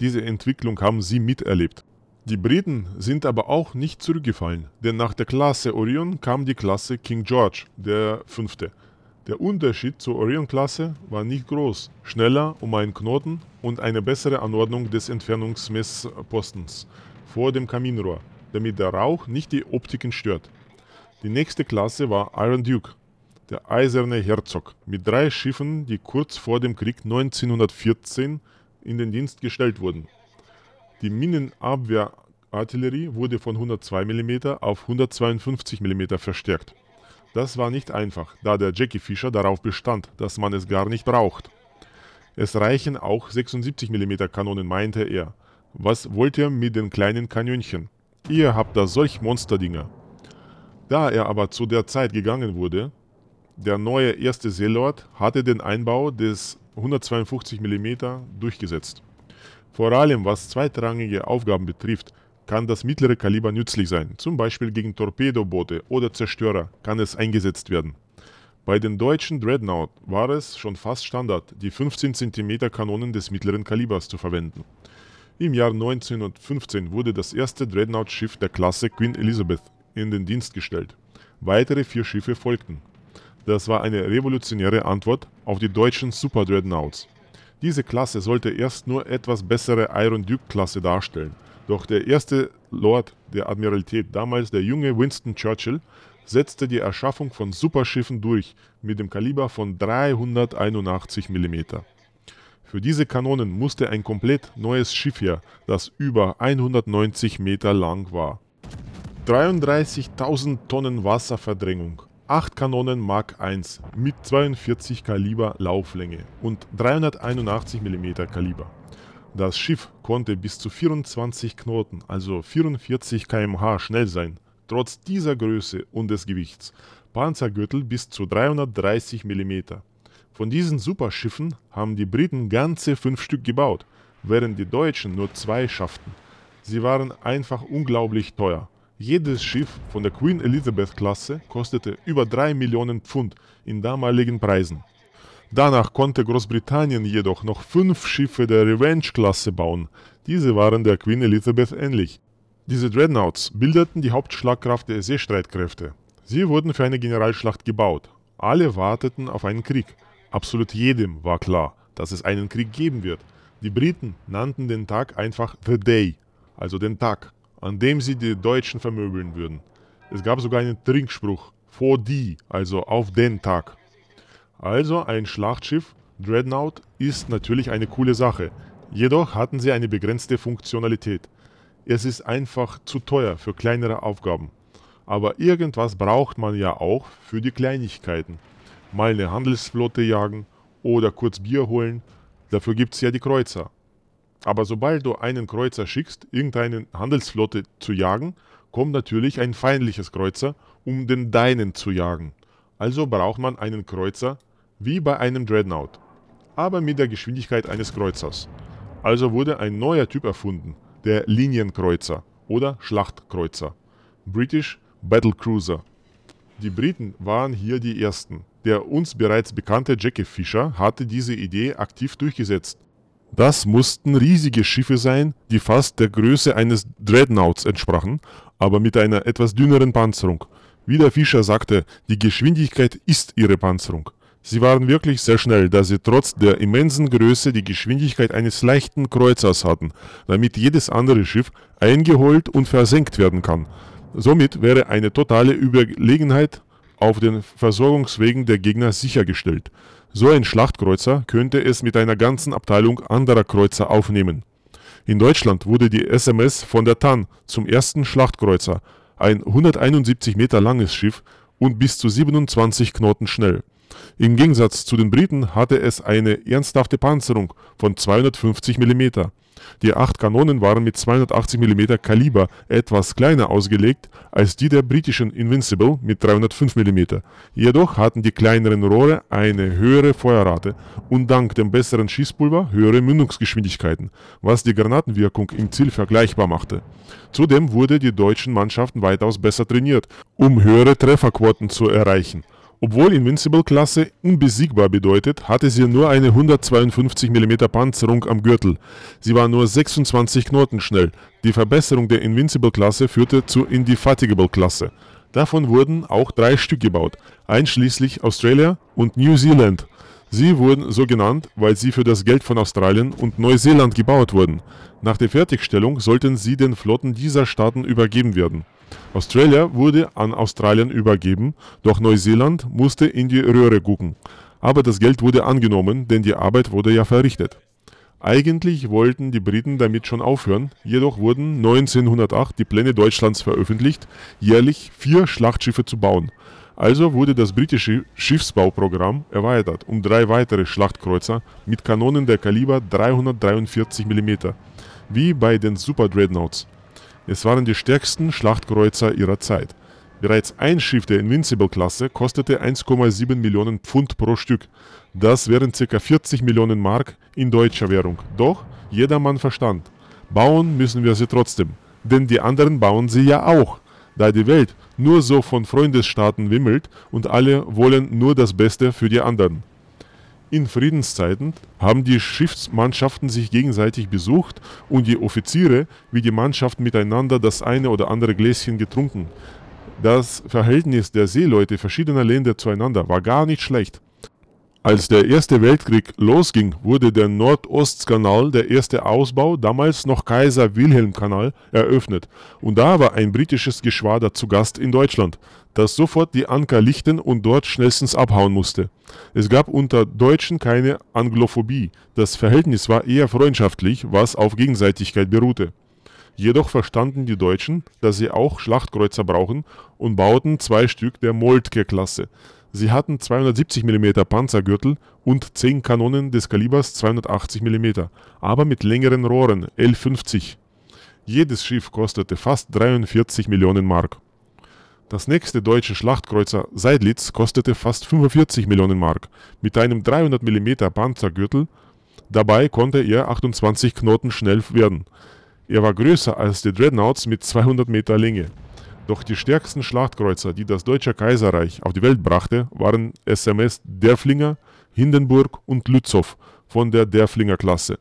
Diese Entwicklung haben sie miterlebt. Die Briten sind aber auch nicht zurückgefallen, denn nach der Klasse Orion kam die Klasse King George, der fünfte. Der Unterschied zur Orion-Klasse war nicht groß. Schneller um einen Knoten und eine bessere Anordnung des Entfernungsmesspostens vor dem Kaminrohr, damit der Rauch nicht die Optiken stört. Die nächste Klasse war Iron Duke, der eiserne Herzog, mit drei Schiffen, die kurz vor dem Krieg 1914 in den Dienst gestellt wurden. Die Minenabwehrartillerie wurde von 102 mm auf 152 mm verstärkt. Das war nicht einfach, da der Jackie Fischer darauf bestand, dass man es gar nicht braucht. Es reichen auch 76 mm Kanonen, meinte er. Was wollt ihr mit den kleinen Kanönchen? Ihr habt da solch Monsterdinger. Da er aber zu der Zeit gegangen wurde, der neue erste Seelord hatte den Einbau des 152 mm durchgesetzt. Vor allem was zweitrangige Aufgaben betrifft, kann das mittlere Kaliber nützlich sein, zum Beispiel gegen Torpedoboote oder Zerstörer kann es eingesetzt werden. Bei den deutschen Dreadnought war es schon fast Standard, die 15 cm Kanonen des mittleren Kalibers zu verwenden. Im Jahr 1915 wurde das erste Dreadnought-Schiff der Klasse Queen Elizabeth in den Dienst gestellt. Weitere vier Schiffe folgten. Das war eine revolutionäre Antwort auf die deutschen Super Dreadnoughts. Diese Klasse sollte erst nur etwas bessere Iron Duke-Klasse darstellen – doch der erste Lord der Admiralität, damals der junge Winston Churchill, setzte die Erschaffung von Superschiffen durch mit dem Kaliber von 381 mm. Für diese Kanonen musste ein komplett neues Schiff her, das über 190 Meter lang war. 33.000 Tonnen Wasserverdrängung, 8 Kanonen Mark I mit 42 Kaliber Lauflänge und 381 mm Kaliber. Das Schiff konnte bis zu 24 Knoten, also 44 km/h schnell sein. Trotz dieser Größe und des Gewichts. Panzergürtel bis zu 330 mm. Von diesen Superschiffen haben die Briten ganze fünf Stück gebaut, während die Deutschen nur zwei schafften. Sie waren einfach unglaublich teuer. Jedes Schiff von der Queen Elizabeth Klasse kostete über 3 Millionen Pfund in damaligen Preisen. Danach konnte Großbritannien jedoch noch fünf Schiffe der Revenge-Klasse bauen. Diese waren der Queen Elizabeth ähnlich. Diese Dreadnoughts bildeten die Hauptschlagkraft der Seestreitkräfte. Sie wurden für eine Generalschlacht gebaut. Alle warteten auf einen Krieg. Absolut jedem war klar, dass es einen Krieg geben wird. Die Briten nannten den Tag einfach The Day, also den Tag, an dem sie die Deutschen vermöbeln würden. Es gab sogar einen Trinkspruch, For die, also auf den Tag. Also ein Schlachtschiff, Dreadnought, ist natürlich eine coole Sache. Jedoch hatten sie eine begrenzte Funktionalität. Es ist einfach zu teuer für kleinere Aufgaben. Aber irgendwas braucht man ja auch für die Kleinigkeiten. Mal eine Handelsflotte jagen oder kurz Bier holen, dafür gibt es ja die Kreuzer. Aber sobald du einen Kreuzer schickst, irgendeine Handelsflotte zu jagen, kommt natürlich ein feindliches Kreuzer, um den deinen zu jagen. Also braucht man einen Kreuzer, wie bei einem Dreadnought, aber mit der Geschwindigkeit eines Kreuzers. Also wurde ein neuer Typ erfunden, der Linienkreuzer oder Schlachtkreuzer, British Battle Cruiser. Die Briten waren hier die Ersten. Der uns bereits bekannte Jackie Fischer hatte diese Idee aktiv durchgesetzt. Das mussten riesige Schiffe sein, die fast der Größe eines Dreadnoughts entsprachen, aber mit einer etwas dünneren Panzerung. Wie der Fischer sagte, die Geschwindigkeit ist ihre Panzerung. Sie waren wirklich sehr schnell, da sie trotz der immensen Größe die Geschwindigkeit eines leichten Kreuzers hatten, damit jedes andere Schiff eingeholt und versenkt werden kann. Somit wäre eine totale Überlegenheit auf den Versorgungswegen der Gegner sichergestellt. So ein Schlachtkreuzer könnte es mit einer ganzen Abteilung anderer Kreuzer aufnehmen. In Deutschland wurde die SMS von der TAN zum ersten Schlachtkreuzer, ein 171 Meter langes Schiff und bis zu 27 Knoten schnell. Im Gegensatz zu den Briten hatte es eine ernsthafte Panzerung von 250 mm. Die acht Kanonen waren mit 280 mm Kaliber etwas kleiner ausgelegt als die der britischen Invincible mit 305 mm. Jedoch hatten die kleineren Rohre eine höhere Feuerrate und dank dem besseren Schießpulver höhere Mündungsgeschwindigkeiten, was die Granatenwirkung im Ziel vergleichbar machte. Zudem wurde die deutschen Mannschaften weitaus besser trainiert, um höhere Trefferquoten zu erreichen. Obwohl Invincible-Klasse unbesiegbar bedeutet, hatte sie nur eine 152 mm Panzerung am Gürtel. Sie war nur 26 Knoten schnell. Die Verbesserung der Invincible-Klasse führte zur Indefatigable-Klasse. Davon wurden auch drei Stück gebaut, einschließlich Australia und New Zealand. Sie wurden so genannt, weil sie für das Geld von Australien und Neuseeland gebaut wurden. Nach der Fertigstellung sollten sie den Flotten dieser Staaten übergeben werden. Australia wurde an Australien übergeben, doch Neuseeland musste in die Röhre gucken. Aber das Geld wurde angenommen, denn die Arbeit wurde ja verrichtet. Eigentlich wollten die Briten damit schon aufhören, jedoch wurden 1908 die Pläne Deutschlands veröffentlicht, jährlich vier Schlachtschiffe zu bauen. Also wurde das britische Schiffsbauprogramm erweitert um drei weitere Schlachtkreuzer mit Kanonen der Kaliber 343 mm, wie bei den Super Dreadnoughts. Es waren die stärksten Schlachtkreuzer ihrer Zeit. Bereits ein Schiff der Invincible-Klasse kostete 1,7 Millionen Pfund pro Stück. Das wären ca. 40 Millionen Mark in deutscher Währung. Doch jedermann verstand, bauen müssen wir sie trotzdem. Denn die anderen bauen sie ja auch. Da die Welt nur so von Freundesstaaten wimmelt und alle wollen nur das Beste für die anderen. In Friedenszeiten haben die Schiffsmannschaften sich gegenseitig besucht und die Offiziere wie die Mannschaft miteinander das eine oder andere Gläschen getrunken. Das Verhältnis der Seeleute verschiedener Länder zueinander war gar nicht schlecht. Als der Erste Weltkrieg losging, wurde der Nordostkanal, der erste Ausbau, damals noch Kaiser-Wilhelm-Kanal, eröffnet. Und da war ein britisches Geschwader zu Gast in Deutschland, das sofort die Anker lichten und dort schnellstens abhauen musste. Es gab unter Deutschen keine Anglophobie. Das Verhältnis war eher freundschaftlich, was auf Gegenseitigkeit beruhte. Jedoch verstanden die Deutschen, dass sie auch Schlachtkreuzer brauchen und bauten zwei Stück der Moltke-Klasse. Sie hatten 270 mm Panzergürtel und 10 Kanonen des Kalibers 280 mm, aber mit längeren Rohren L50. Jedes Schiff kostete fast 43 Millionen Mark. Das nächste deutsche Schlachtkreuzer Seidlitz kostete fast 45 Millionen Mark mit einem 300 mm Panzergürtel. Dabei konnte er 28 Knoten schnell werden. Er war größer als die Dreadnoughts mit 200 Meter Länge. Doch die stärksten Schlachtkreuzer, die das Deutsche Kaiserreich auf die Welt brachte, waren SMS Derflinger, Hindenburg und Lützow von der Derflinger Klasse.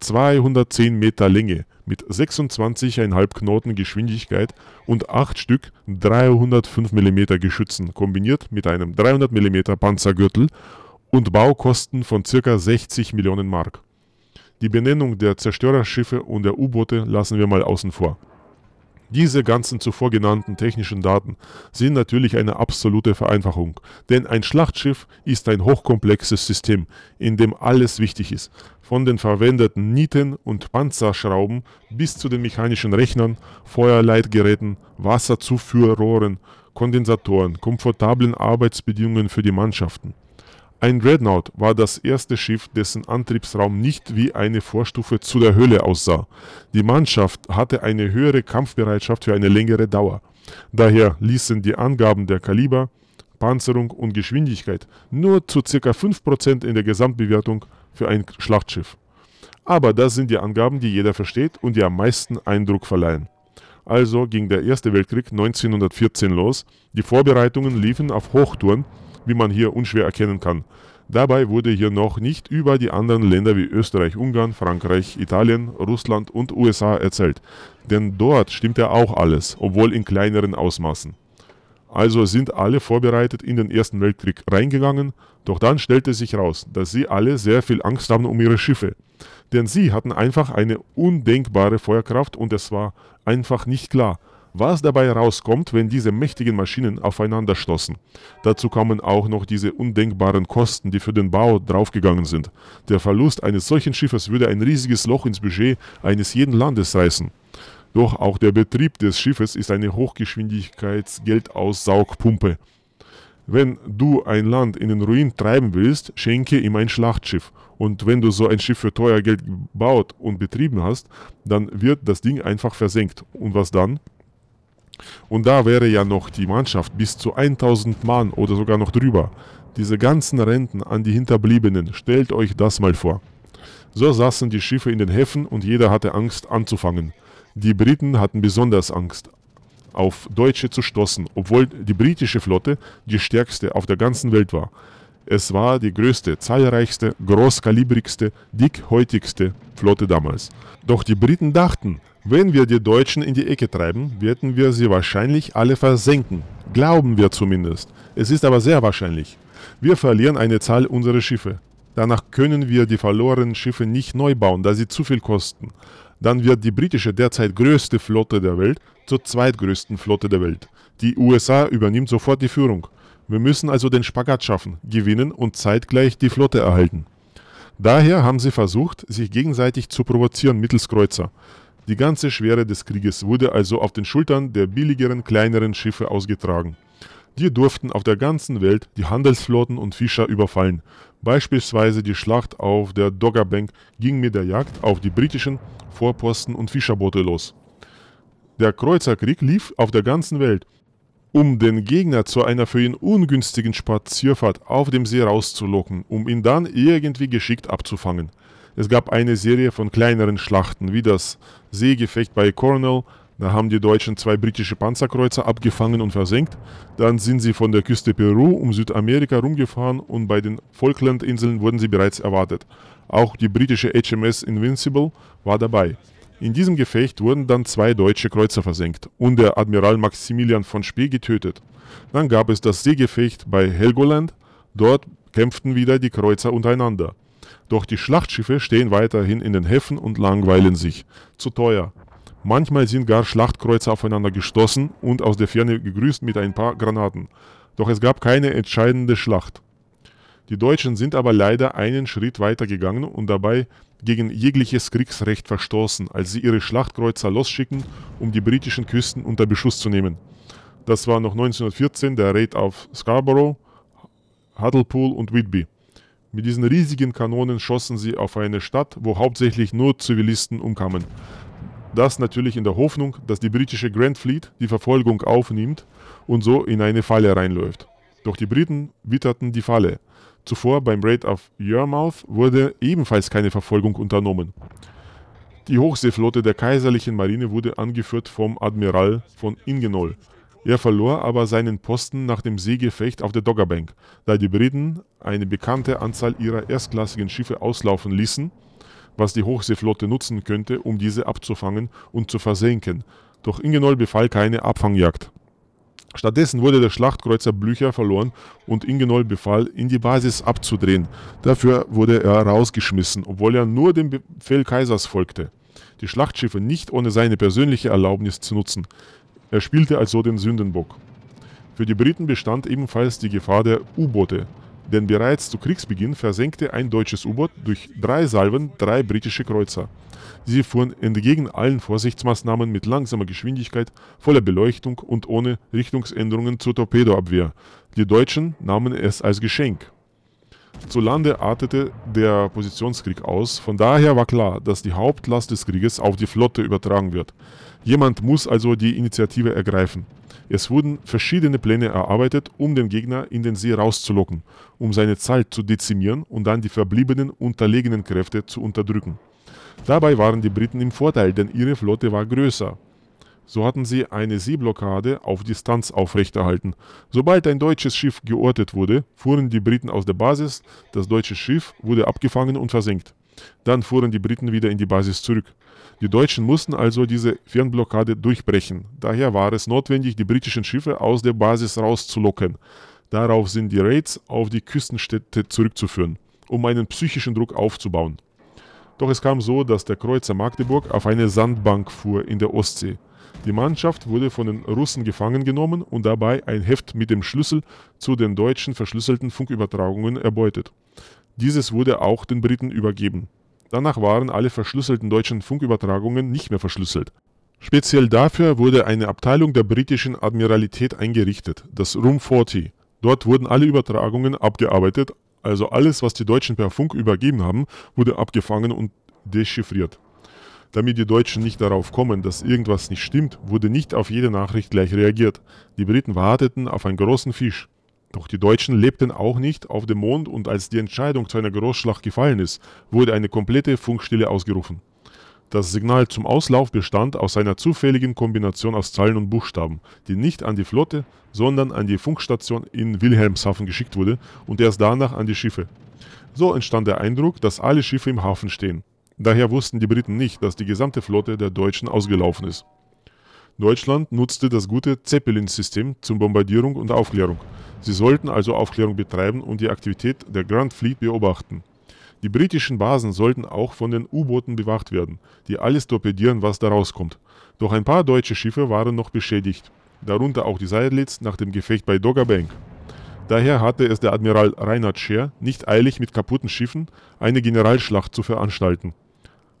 210 Meter Länge mit 26,5 Knoten Geschwindigkeit und 8 Stück 305 mm Geschützen kombiniert mit einem 300 mm Panzergürtel und Baukosten von ca. 60 Millionen Mark. Die Benennung der Zerstörerschiffe und der U-Boote lassen wir mal außen vor. Diese ganzen zuvor genannten technischen Daten sind natürlich eine absolute Vereinfachung, denn ein Schlachtschiff ist ein hochkomplexes System, in dem alles wichtig ist, von den verwendeten Nieten und Panzerschrauben bis zu den mechanischen Rechnern, Feuerleitgeräten, Wasserzuführrohren, Kondensatoren, komfortablen Arbeitsbedingungen für die Mannschaften. Ein Dreadnought war das erste Schiff, dessen Antriebsraum nicht wie eine Vorstufe zu der Hölle aussah. Die Mannschaft hatte eine höhere Kampfbereitschaft für eine längere Dauer. Daher ließen die Angaben der Kaliber, Panzerung und Geschwindigkeit nur zu ca. 5% in der Gesamtbewertung für ein Schlachtschiff. Aber das sind die Angaben, die jeder versteht und die am meisten Eindruck verleihen. Also ging der Erste Weltkrieg 1914 los, die Vorbereitungen liefen auf Hochtouren wie man hier unschwer erkennen kann. Dabei wurde hier noch nicht über die anderen Länder wie Österreich, Ungarn, Frankreich, Italien, Russland und USA erzählt, denn dort stimmt ja auch alles, obwohl in kleineren Ausmaßen. Also sind alle vorbereitet in den Ersten Weltkrieg reingegangen, doch dann stellte sich heraus, dass sie alle sehr viel Angst haben um ihre Schiffe. Denn sie hatten einfach eine undenkbare Feuerkraft und es war einfach nicht klar, was dabei rauskommt, wenn diese mächtigen Maschinen aufeinander stoßen. Dazu kamen auch noch diese undenkbaren Kosten, die für den Bau draufgegangen sind. Der Verlust eines solchen Schiffes würde ein riesiges Loch ins Budget eines jeden Landes reißen. Doch auch der Betrieb des Schiffes ist eine Hochgeschwindigkeitsgeldaussaugpumpe. Wenn du ein Land in den Ruin treiben willst, schenke ihm ein Schlachtschiff. Und wenn du so ein Schiff für teuer Geld gebaut und betrieben hast, dann wird das Ding einfach versenkt. Und was dann? Und da wäre ja noch die Mannschaft bis zu 1000 Mann oder sogar noch drüber. Diese ganzen Renten an die Hinterbliebenen, stellt euch das mal vor. So saßen die Schiffe in den Häfen und jeder hatte Angst anzufangen. Die Briten hatten besonders Angst, auf Deutsche zu stoßen, obwohl die britische Flotte die stärkste auf der ganzen Welt war. Es war die größte, zahlreichste, großkalibrigste, dickhäutigste Flotte damals. Doch die Briten dachten, wenn wir die Deutschen in die Ecke treiben, werden wir sie wahrscheinlich alle versenken. Glauben wir zumindest. Es ist aber sehr wahrscheinlich. Wir verlieren eine Zahl unserer Schiffe. Danach können wir die verlorenen Schiffe nicht neu bauen, da sie zu viel kosten. Dann wird die britische derzeit größte Flotte der Welt zur zweitgrößten Flotte der Welt. Die USA übernimmt sofort die Führung. Wir müssen also den Spagat schaffen, gewinnen und zeitgleich die Flotte erhalten. Daher haben sie versucht, sich gegenseitig zu provozieren mittels Kreuzer. Die ganze Schwere des Krieges wurde also auf den Schultern der billigeren kleineren Schiffe ausgetragen. Die durften auf der ganzen Welt die Handelsflotten und Fischer überfallen. Beispielsweise die Schlacht auf der Doggerbank ging mit der Jagd auf die britischen Vorposten und Fischerboote los. Der Kreuzerkrieg lief auf der ganzen Welt. Um den Gegner zu einer für ihn ungünstigen Spazierfahrt auf dem See rauszulocken, um ihn dann irgendwie geschickt abzufangen. Es gab eine Serie von kleineren Schlachten, wie das Seegefecht bei Cornell. Da haben die Deutschen zwei britische Panzerkreuzer abgefangen und versenkt. Dann sind sie von der Küste Peru um Südamerika rumgefahren und bei den Falklandinseln wurden sie bereits erwartet. Auch die britische HMS Invincible war dabei. In diesem Gefecht wurden dann zwei deutsche Kreuzer versenkt und der Admiral Maximilian von Spee getötet. Dann gab es das Seegefecht bei Helgoland. Dort kämpften wieder die Kreuzer untereinander. Doch die Schlachtschiffe stehen weiterhin in den Häfen und langweilen sich. Zu teuer. Manchmal sind gar Schlachtkreuzer aufeinander gestoßen und aus der Ferne gegrüßt mit ein paar Granaten. Doch es gab keine entscheidende Schlacht. Die Deutschen sind aber leider einen Schritt weiter gegangen und dabei gegen jegliches Kriegsrecht verstoßen, als sie ihre Schlachtkreuzer losschicken, um die britischen Küsten unter Beschuss zu nehmen. Das war noch 1914 der Raid auf Scarborough, Huddlepool und Whitby. Mit diesen riesigen Kanonen schossen sie auf eine Stadt, wo hauptsächlich nur Zivilisten umkamen. Das natürlich in der Hoffnung, dass die britische Grand Fleet die Verfolgung aufnimmt und so in eine Falle reinläuft. Doch die Briten witterten die Falle. Zuvor beim Raid auf Yarmouth wurde ebenfalls keine Verfolgung unternommen. Die Hochseeflotte der kaiserlichen Marine wurde angeführt vom Admiral von Ingenoll. Er verlor aber seinen Posten nach dem Seegefecht auf der Doggerbank, da die Briten eine bekannte Anzahl ihrer erstklassigen Schiffe auslaufen ließen, was die Hochseeflotte nutzen könnte, um diese abzufangen und zu versenken. Doch Ingenoll befahl keine Abfangjagd. Stattdessen wurde der Schlachtkreuzer Blücher verloren und Ingenoll befahl, in die Basis abzudrehen. Dafür wurde er rausgeschmissen, obwohl er nur dem Befehl Kaisers folgte, die Schlachtschiffe nicht ohne seine persönliche Erlaubnis zu nutzen. Er spielte also den Sündenbock. Für die Briten bestand ebenfalls die Gefahr der U-Boote, denn bereits zu Kriegsbeginn versenkte ein deutsches U-Boot durch drei Salven drei britische Kreuzer. Sie fuhren entgegen allen Vorsichtsmaßnahmen mit langsamer Geschwindigkeit, voller Beleuchtung und ohne Richtungsänderungen zur Torpedoabwehr. Die Deutschen nahmen es als Geschenk. Zu Lande artete der Positionskrieg aus, von daher war klar, dass die Hauptlast des Krieges auf die Flotte übertragen wird. Jemand muss also die Initiative ergreifen. Es wurden verschiedene Pläne erarbeitet, um den Gegner in den See rauszulocken, um seine Zeit zu dezimieren und dann die verbliebenen unterlegenen Kräfte zu unterdrücken. Dabei waren die Briten im Vorteil, denn ihre Flotte war größer. So hatten sie eine Seeblockade auf Distanz aufrechterhalten. Sobald ein deutsches Schiff geortet wurde, fuhren die Briten aus der Basis, das deutsche Schiff wurde abgefangen und versenkt. Dann fuhren die Briten wieder in die Basis zurück. Die Deutschen mussten also diese Fernblockade durchbrechen. Daher war es notwendig, die britischen Schiffe aus der Basis rauszulocken. Darauf sind die Raids auf die Küstenstädte zurückzuführen, um einen psychischen Druck aufzubauen. Doch es kam so, dass der Kreuzer Magdeburg auf eine Sandbank fuhr in der Ostsee. Die Mannschaft wurde von den Russen gefangen genommen und dabei ein Heft mit dem Schlüssel zu den deutschen verschlüsselten Funkübertragungen erbeutet. Dieses wurde auch den Briten übergeben. Danach waren alle verschlüsselten deutschen Funkübertragungen nicht mehr verschlüsselt. Speziell dafür wurde eine Abteilung der britischen Admiralität eingerichtet, das Room 40. Dort wurden alle Übertragungen abgearbeitet, also alles, was die Deutschen per Funk übergeben haben, wurde abgefangen und dechiffriert. Damit die Deutschen nicht darauf kommen, dass irgendwas nicht stimmt, wurde nicht auf jede Nachricht gleich reagiert. Die Briten warteten auf einen großen Fisch. Doch die Deutschen lebten auch nicht auf dem Mond und als die Entscheidung zu einer Großschlacht gefallen ist, wurde eine komplette Funkstille ausgerufen. Das Signal zum Auslauf bestand aus einer zufälligen Kombination aus Zahlen und Buchstaben, die nicht an die Flotte, sondern an die Funkstation in Wilhelmshaven geschickt wurde und erst danach an die Schiffe. So entstand der Eindruck, dass alle Schiffe im Hafen stehen. Daher wussten die Briten nicht, dass die gesamte Flotte der Deutschen ausgelaufen ist. Deutschland nutzte das gute Zeppelin-System zur Bombardierung und Aufklärung. Sie sollten also Aufklärung betreiben und die Aktivität der Grand Fleet beobachten. Die britischen Basen sollten auch von den U-Booten bewacht werden, die alles torpedieren, was daraus kommt. Doch ein paar deutsche Schiffe waren noch beschädigt, darunter auch die Seidlitz nach dem Gefecht bei Dogger Bank. Daher hatte es der Admiral Reinhard Scheer nicht eilig, mit kaputten Schiffen eine Generalschlacht zu veranstalten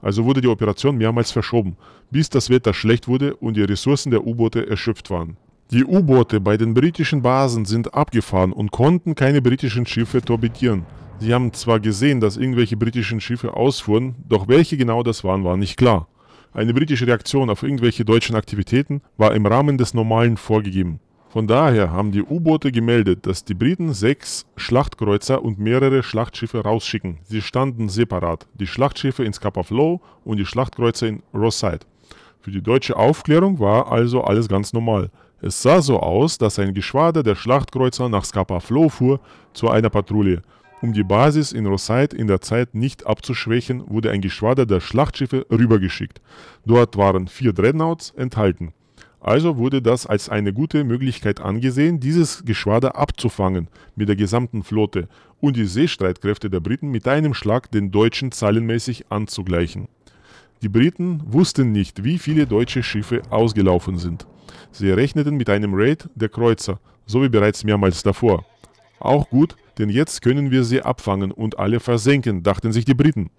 also wurde die Operation mehrmals verschoben, bis das Wetter schlecht wurde und die Ressourcen der U-Boote erschöpft waren. Die U-Boote bei den britischen Basen sind abgefahren und konnten keine britischen Schiffe torpedieren. Sie haben zwar gesehen, dass irgendwelche britischen Schiffe ausfuhren, doch welche genau das waren, war nicht klar. Eine britische Reaktion auf irgendwelche deutschen Aktivitäten war im Rahmen des Normalen vorgegeben. Von daher haben die U-Boote gemeldet, dass die Briten sechs Schlachtkreuzer und mehrere Schlachtschiffe rausschicken. Sie standen separat, die Schlachtschiffe in Scapa Flow und die Schlachtkreuzer in Rosyth. Für die deutsche Aufklärung war also alles ganz normal. Es sah so aus, dass ein Geschwader der Schlachtkreuzer nach Scapa Flow fuhr zu einer Patrouille. Um die Basis in Rosyth in der Zeit nicht abzuschwächen, wurde ein Geschwader der Schlachtschiffe rübergeschickt. Dort waren vier Dreadnoughts enthalten. Also wurde das als eine gute Möglichkeit angesehen, dieses Geschwader abzufangen mit der gesamten Flotte und die Seestreitkräfte der Briten mit einem Schlag den Deutschen zahlenmäßig anzugleichen. Die Briten wussten nicht, wie viele deutsche Schiffe ausgelaufen sind. Sie rechneten mit einem Raid der Kreuzer, so wie bereits mehrmals davor. Auch gut, denn jetzt können wir sie abfangen und alle versenken, dachten sich die Briten.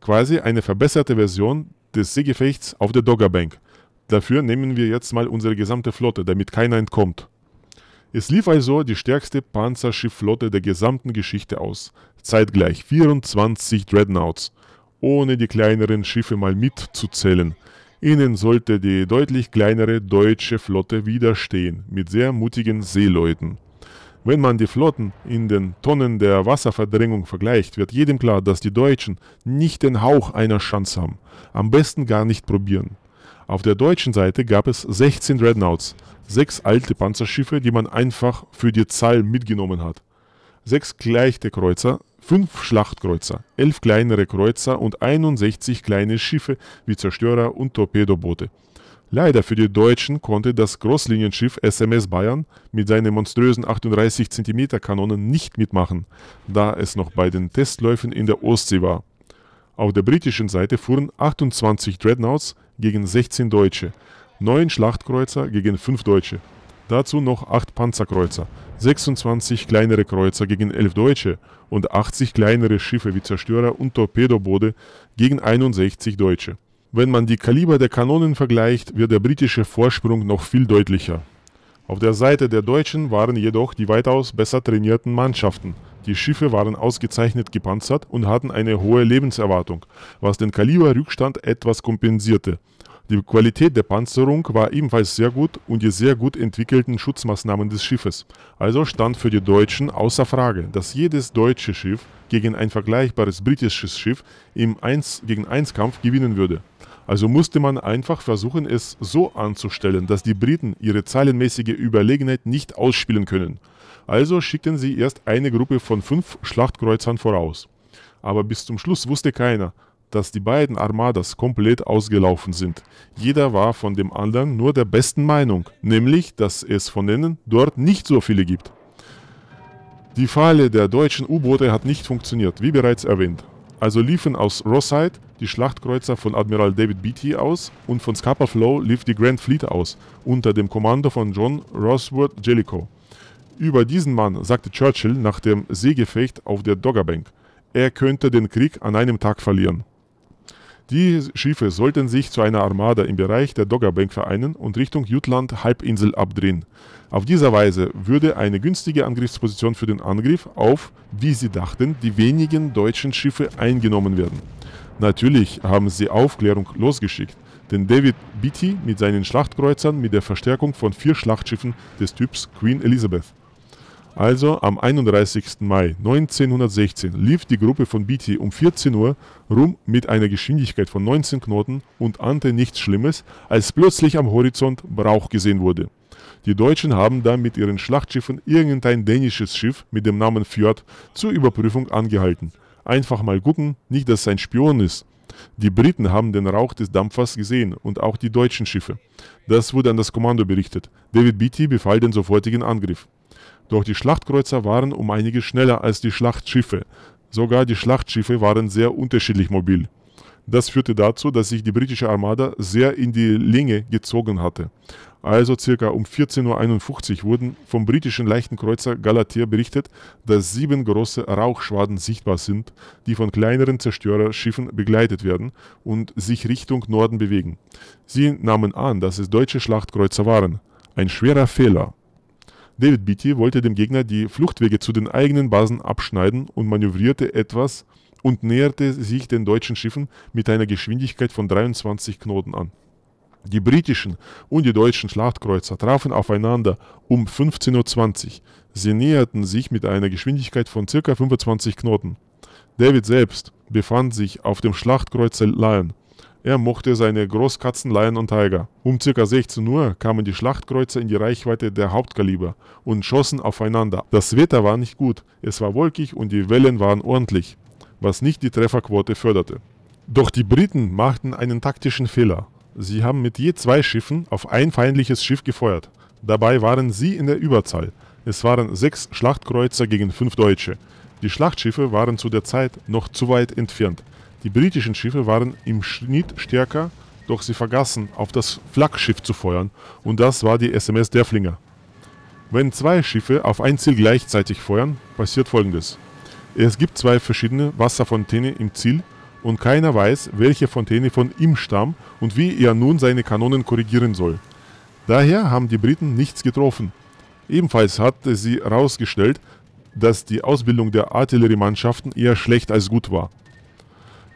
Quasi eine verbesserte Version des Seegefechts auf der Doggerbank Dafür nehmen wir jetzt mal unsere gesamte Flotte, damit keiner entkommt. Es lief also die stärkste Panzerschiffflotte der gesamten Geschichte aus. Zeitgleich 24 Dreadnoughts, ohne die kleineren Schiffe mal mitzuzählen. Ihnen sollte die deutlich kleinere deutsche Flotte widerstehen, mit sehr mutigen Seeleuten. Wenn man die Flotten in den Tonnen der Wasserverdrängung vergleicht, wird jedem klar, dass die Deutschen nicht den Hauch einer Chance haben. Am besten gar nicht probieren. Auf der deutschen Seite gab es 16 Dreadnoughts, sechs alte Panzerschiffe, die man einfach für die Zahl mitgenommen hat. Sechs leichte Kreuzer, fünf Schlachtkreuzer, elf kleinere Kreuzer und 61 kleine Schiffe wie Zerstörer und Torpedoboote. Leider für die Deutschen konnte das Großlinienschiff SMS Bayern mit seinen monströsen 38 cm Kanonen nicht mitmachen, da es noch bei den Testläufen in der Ostsee war. Auf der britischen Seite fuhren 28 Dreadnoughts gegen 16 Deutsche, 9 Schlachtkreuzer gegen 5 Deutsche. Dazu noch 8 Panzerkreuzer, 26 kleinere Kreuzer gegen 11 Deutsche und 80 kleinere Schiffe wie Zerstörer und Torpedoboote gegen 61 Deutsche. Wenn man die Kaliber der Kanonen vergleicht, wird der britische Vorsprung noch viel deutlicher. Auf der Seite der Deutschen waren jedoch die weitaus besser trainierten Mannschaften – die Schiffe waren ausgezeichnet gepanzert und hatten eine hohe Lebenserwartung, was den Kaliberrückstand etwas kompensierte. Die Qualität der Panzerung war ebenfalls sehr gut und die sehr gut entwickelten Schutzmaßnahmen des Schiffes. Also stand für die Deutschen außer Frage, dass jedes deutsche Schiff gegen ein vergleichbares britisches Schiff im 1 gegen 1 Kampf gewinnen würde. Also musste man einfach versuchen, es so anzustellen, dass die Briten ihre zahlenmäßige Überlegenheit nicht ausspielen können. Also schickten sie erst eine Gruppe von fünf Schlachtkreuzern voraus. Aber bis zum Schluss wusste keiner, dass die beiden Armadas komplett ausgelaufen sind. Jeder war von dem anderen nur der besten Meinung, nämlich, dass es von denen dort nicht so viele gibt. Die Falle der deutschen U-Boote hat nicht funktioniert, wie bereits erwähnt. Also liefen aus Rosyde die Schlachtkreuzer von Admiral David Beatty aus und von Scapa Flow lief die Grand Fleet aus, unter dem Kommando von John Rosworth Jellicoe. Über diesen Mann sagte Churchill nach dem Seegefecht auf der Doggerbank, er könnte den Krieg an einem Tag verlieren. Die Schiffe sollten sich zu einer Armada im Bereich der Doggerbank vereinen und Richtung Jutland-Halbinsel abdrehen. Auf diese Weise würde eine günstige Angriffsposition für den Angriff auf, wie sie dachten, die wenigen deutschen Schiffe eingenommen werden. Natürlich haben sie Aufklärung losgeschickt, denn David Beatty mit seinen Schlachtkreuzern mit der Verstärkung von vier Schlachtschiffen des Typs Queen Elizabeth also am 31. Mai 1916 lief die Gruppe von Beatty um 14 Uhr rum mit einer Geschwindigkeit von 19 Knoten und ahnte nichts Schlimmes, als plötzlich am Horizont Brauch gesehen wurde. Die Deutschen haben dann mit ihren Schlachtschiffen irgendein dänisches Schiff mit dem Namen Fjord zur Überprüfung angehalten. Einfach mal gucken, nicht dass es ein Spion ist. Die Briten haben den Rauch des Dampfers gesehen und auch die deutschen Schiffe. Das wurde an das Kommando berichtet. David Beatty befahl den sofortigen Angriff. Doch die Schlachtkreuzer waren um einige schneller als die Schlachtschiffe. Sogar die Schlachtschiffe waren sehr unterschiedlich mobil. Das führte dazu, dass sich die britische Armada sehr in die Länge gezogen hatte. Also circa um 14.51 Uhr wurden vom britischen leichten Kreuzer Galatea berichtet, dass sieben große Rauchschwaden sichtbar sind, die von kleineren Zerstörerschiffen begleitet werden und sich Richtung Norden bewegen. Sie nahmen an, dass es deutsche Schlachtkreuzer waren. Ein schwerer Fehler, David Beatty wollte dem Gegner die Fluchtwege zu den eigenen Basen abschneiden und manövrierte etwas und näherte sich den deutschen Schiffen mit einer Geschwindigkeit von 23 Knoten an. Die britischen und die deutschen Schlachtkreuzer trafen aufeinander um 15.20 Uhr. Sie näherten sich mit einer Geschwindigkeit von ca. 25 Knoten. David selbst befand sich auf dem Schlachtkreuzer Lion, er mochte seine Großkatzen Lion und Tiger. Um ca. 16 Uhr kamen die Schlachtkreuzer in die Reichweite der Hauptkaliber und schossen aufeinander. Das Wetter war nicht gut, es war wolkig und die Wellen waren ordentlich, was nicht die Trefferquote förderte. Doch die Briten machten einen taktischen Fehler. Sie haben mit je zwei Schiffen auf ein feindliches Schiff gefeuert. Dabei waren sie in der Überzahl. Es waren sechs Schlachtkreuzer gegen fünf Deutsche. Die Schlachtschiffe waren zu der Zeit noch zu weit entfernt. Die britischen Schiffe waren im Schnitt stärker, doch sie vergaßen, auf das Flaggschiff zu feuern, und das war die SMS Derflinger. Wenn zwei Schiffe auf ein Ziel gleichzeitig feuern, passiert folgendes. Es gibt zwei verschiedene Wasserfontäne im Ziel und keiner weiß, welche Fontäne von ihm stammt und wie er nun seine Kanonen korrigieren soll. Daher haben die Briten nichts getroffen. Ebenfalls hatte sie herausgestellt, dass die Ausbildung der Artilleriemannschaften eher schlecht als gut war.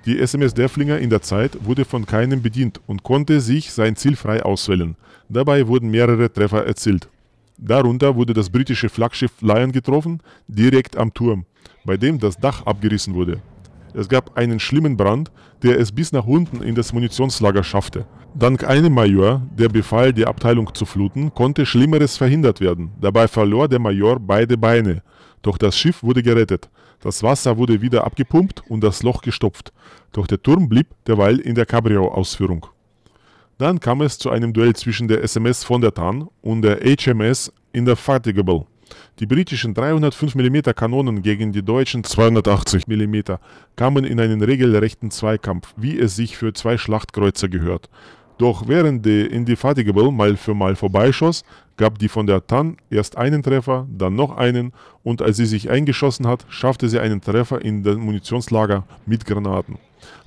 Die SMS Derflinger in der Zeit wurde von keinem bedient und konnte sich sein Ziel frei auswählen. Dabei wurden mehrere Treffer erzielt. Darunter wurde das britische Flaggschiff Lion getroffen, direkt am Turm, bei dem das Dach abgerissen wurde. Es gab einen schlimmen Brand, der es bis nach unten in das Munitionslager schaffte. Dank einem Major, der befahl, die Abteilung zu fluten, konnte Schlimmeres verhindert werden. Dabei verlor der Major beide Beine. Doch das Schiff wurde gerettet. Das Wasser wurde wieder abgepumpt und das Loch gestopft, doch der Turm blieb derweil in der Cabrio-Ausführung. Dann kam es zu einem Duell zwischen der SMS von der Fondertan und der HMS Indefatigable. Die britischen 305mm Kanonen gegen die deutschen 280mm kamen in einen regelrechten Zweikampf, wie es sich für zwei Schlachtkreuzer gehört. Doch während der Indefatigable Mal für Mal vorbeischoss, gab die von der Tan erst einen Treffer, dann noch einen und als sie sich eingeschossen hat, schaffte sie einen Treffer in das Munitionslager mit Granaten.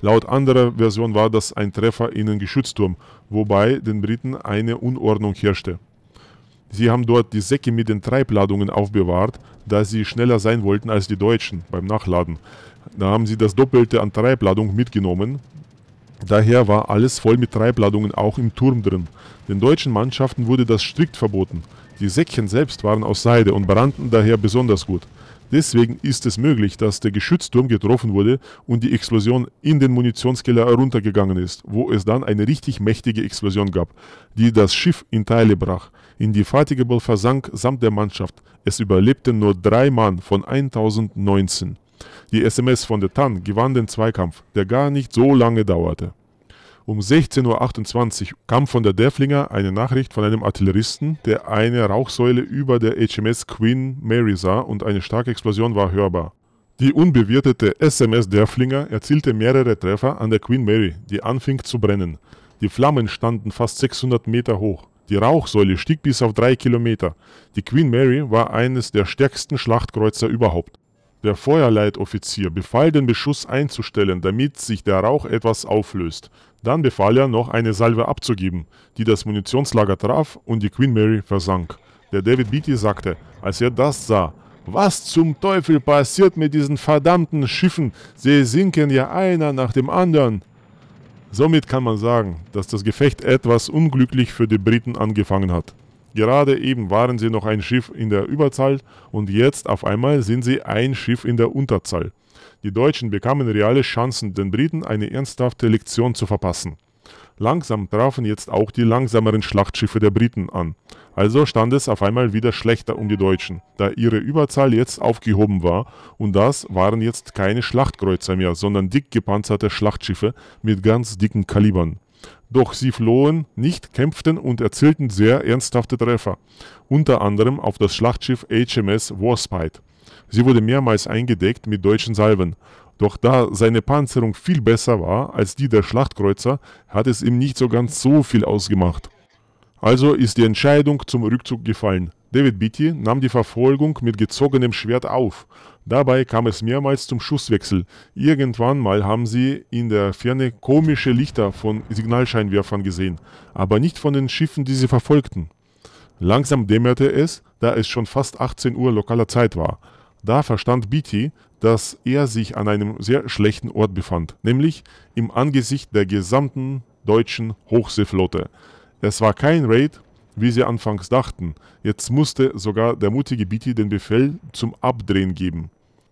Laut anderer Version war das ein Treffer in den Geschützturm, wobei den Briten eine Unordnung herrschte. Sie haben dort die Säcke mit den Treibladungen aufbewahrt, da sie schneller sein wollten als die Deutschen beim Nachladen. Da haben sie das Doppelte an Treibladung mitgenommen, Daher war alles voll mit Treibladungen auch im Turm drin. Den deutschen Mannschaften wurde das strikt verboten. Die Säckchen selbst waren aus Seide und brannten daher besonders gut. Deswegen ist es möglich, dass der Geschützturm getroffen wurde und die Explosion in den Munitionskeller heruntergegangen ist, wo es dann eine richtig mächtige Explosion gab, die das Schiff in Teile brach. Indefatigable versank samt der Mannschaft. Es überlebten nur drei Mann von 1019. Die SMS von der TAN gewann den Zweikampf, der gar nicht so lange dauerte. Um 16.28 Uhr kam von der Derflinger eine Nachricht von einem Artilleristen, der eine Rauchsäule über der HMS Queen Mary sah und eine starke Explosion war hörbar. Die unbewirtete SMS Derflinger erzielte mehrere Treffer an der Queen Mary, die anfing zu brennen. Die Flammen standen fast 600 Meter hoch. Die Rauchsäule stieg bis auf drei Kilometer. Die Queen Mary war eines der stärksten Schlachtkreuzer überhaupt. Der Feuerleitoffizier befahl den Beschuss einzustellen, damit sich der Rauch etwas auflöst. Dann befahl er, noch eine Salve abzugeben, die das Munitionslager traf und die Queen Mary versank. Der David Beatty sagte, als er das sah, was zum Teufel passiert mit diesen verdammten Schiffen? Sie sinken ja einer nach dem anderen. Somit kann man sagen, dass das Gefecht etwas unglücklich für die Briten angefangen hat. Gerade eben waren sie noch ein Schiff in der Überzahl und jetzt auf einmal sind sie ein Schiff in der Unterzahl. Die Deutschen bekamen reale Chancen, den Briten eine ernsthafte Lektion zu verpassen. Langsam trafen jetzt auch die langsameren Schlachtschiffe der Briten an. Also stand es auf einmal wieder schlechter um die Deutschen, da ihre Überzahl jetzt aufgehoben war und das waren jetzt keine Schlachtkreuzer mehr, sondern dick gepanzerte Schlachtschiffe mit ganz dicken Kalibern. Doch sie flohen nicht, kämpften und erzielten sehr ernsthafte Treffer, unter anderem auf das Schlachtschiff HMS Warspite. Sie wurde mehrmals eingedeckt mit deutschen Salven. Doch da seine Panzerung viel besser war als die der Schlachtkreuzer, hat es ihm nicht so ganz so viel ausgemacht. Also ist die Entscheidung zum Rückzug gefallen. David Beatty nahm die Verfolgung mit gezogenem Schwert auf. Dabei kam es mehrmals zum Schusswechsel. Irgendwann mal haben sie in der Ferne komische Lichter von Signalscheinwerfern gesehen, aber nicht von den Schiffen, die sie verfolgten. Langsam dämmerte es, da es schon fast 18 Uhr lokaler Zeit war. Da verstand Beatty, dass er sich an einem sehr schlechten Ort befand, nämlich im Angesicht der gesamten deutschen Hochseeflotte. Es war kein Raid wie sie anfangs dachten. Jetzt musste sogar der mutige Beatty den Befehl zum Abdrehen geben.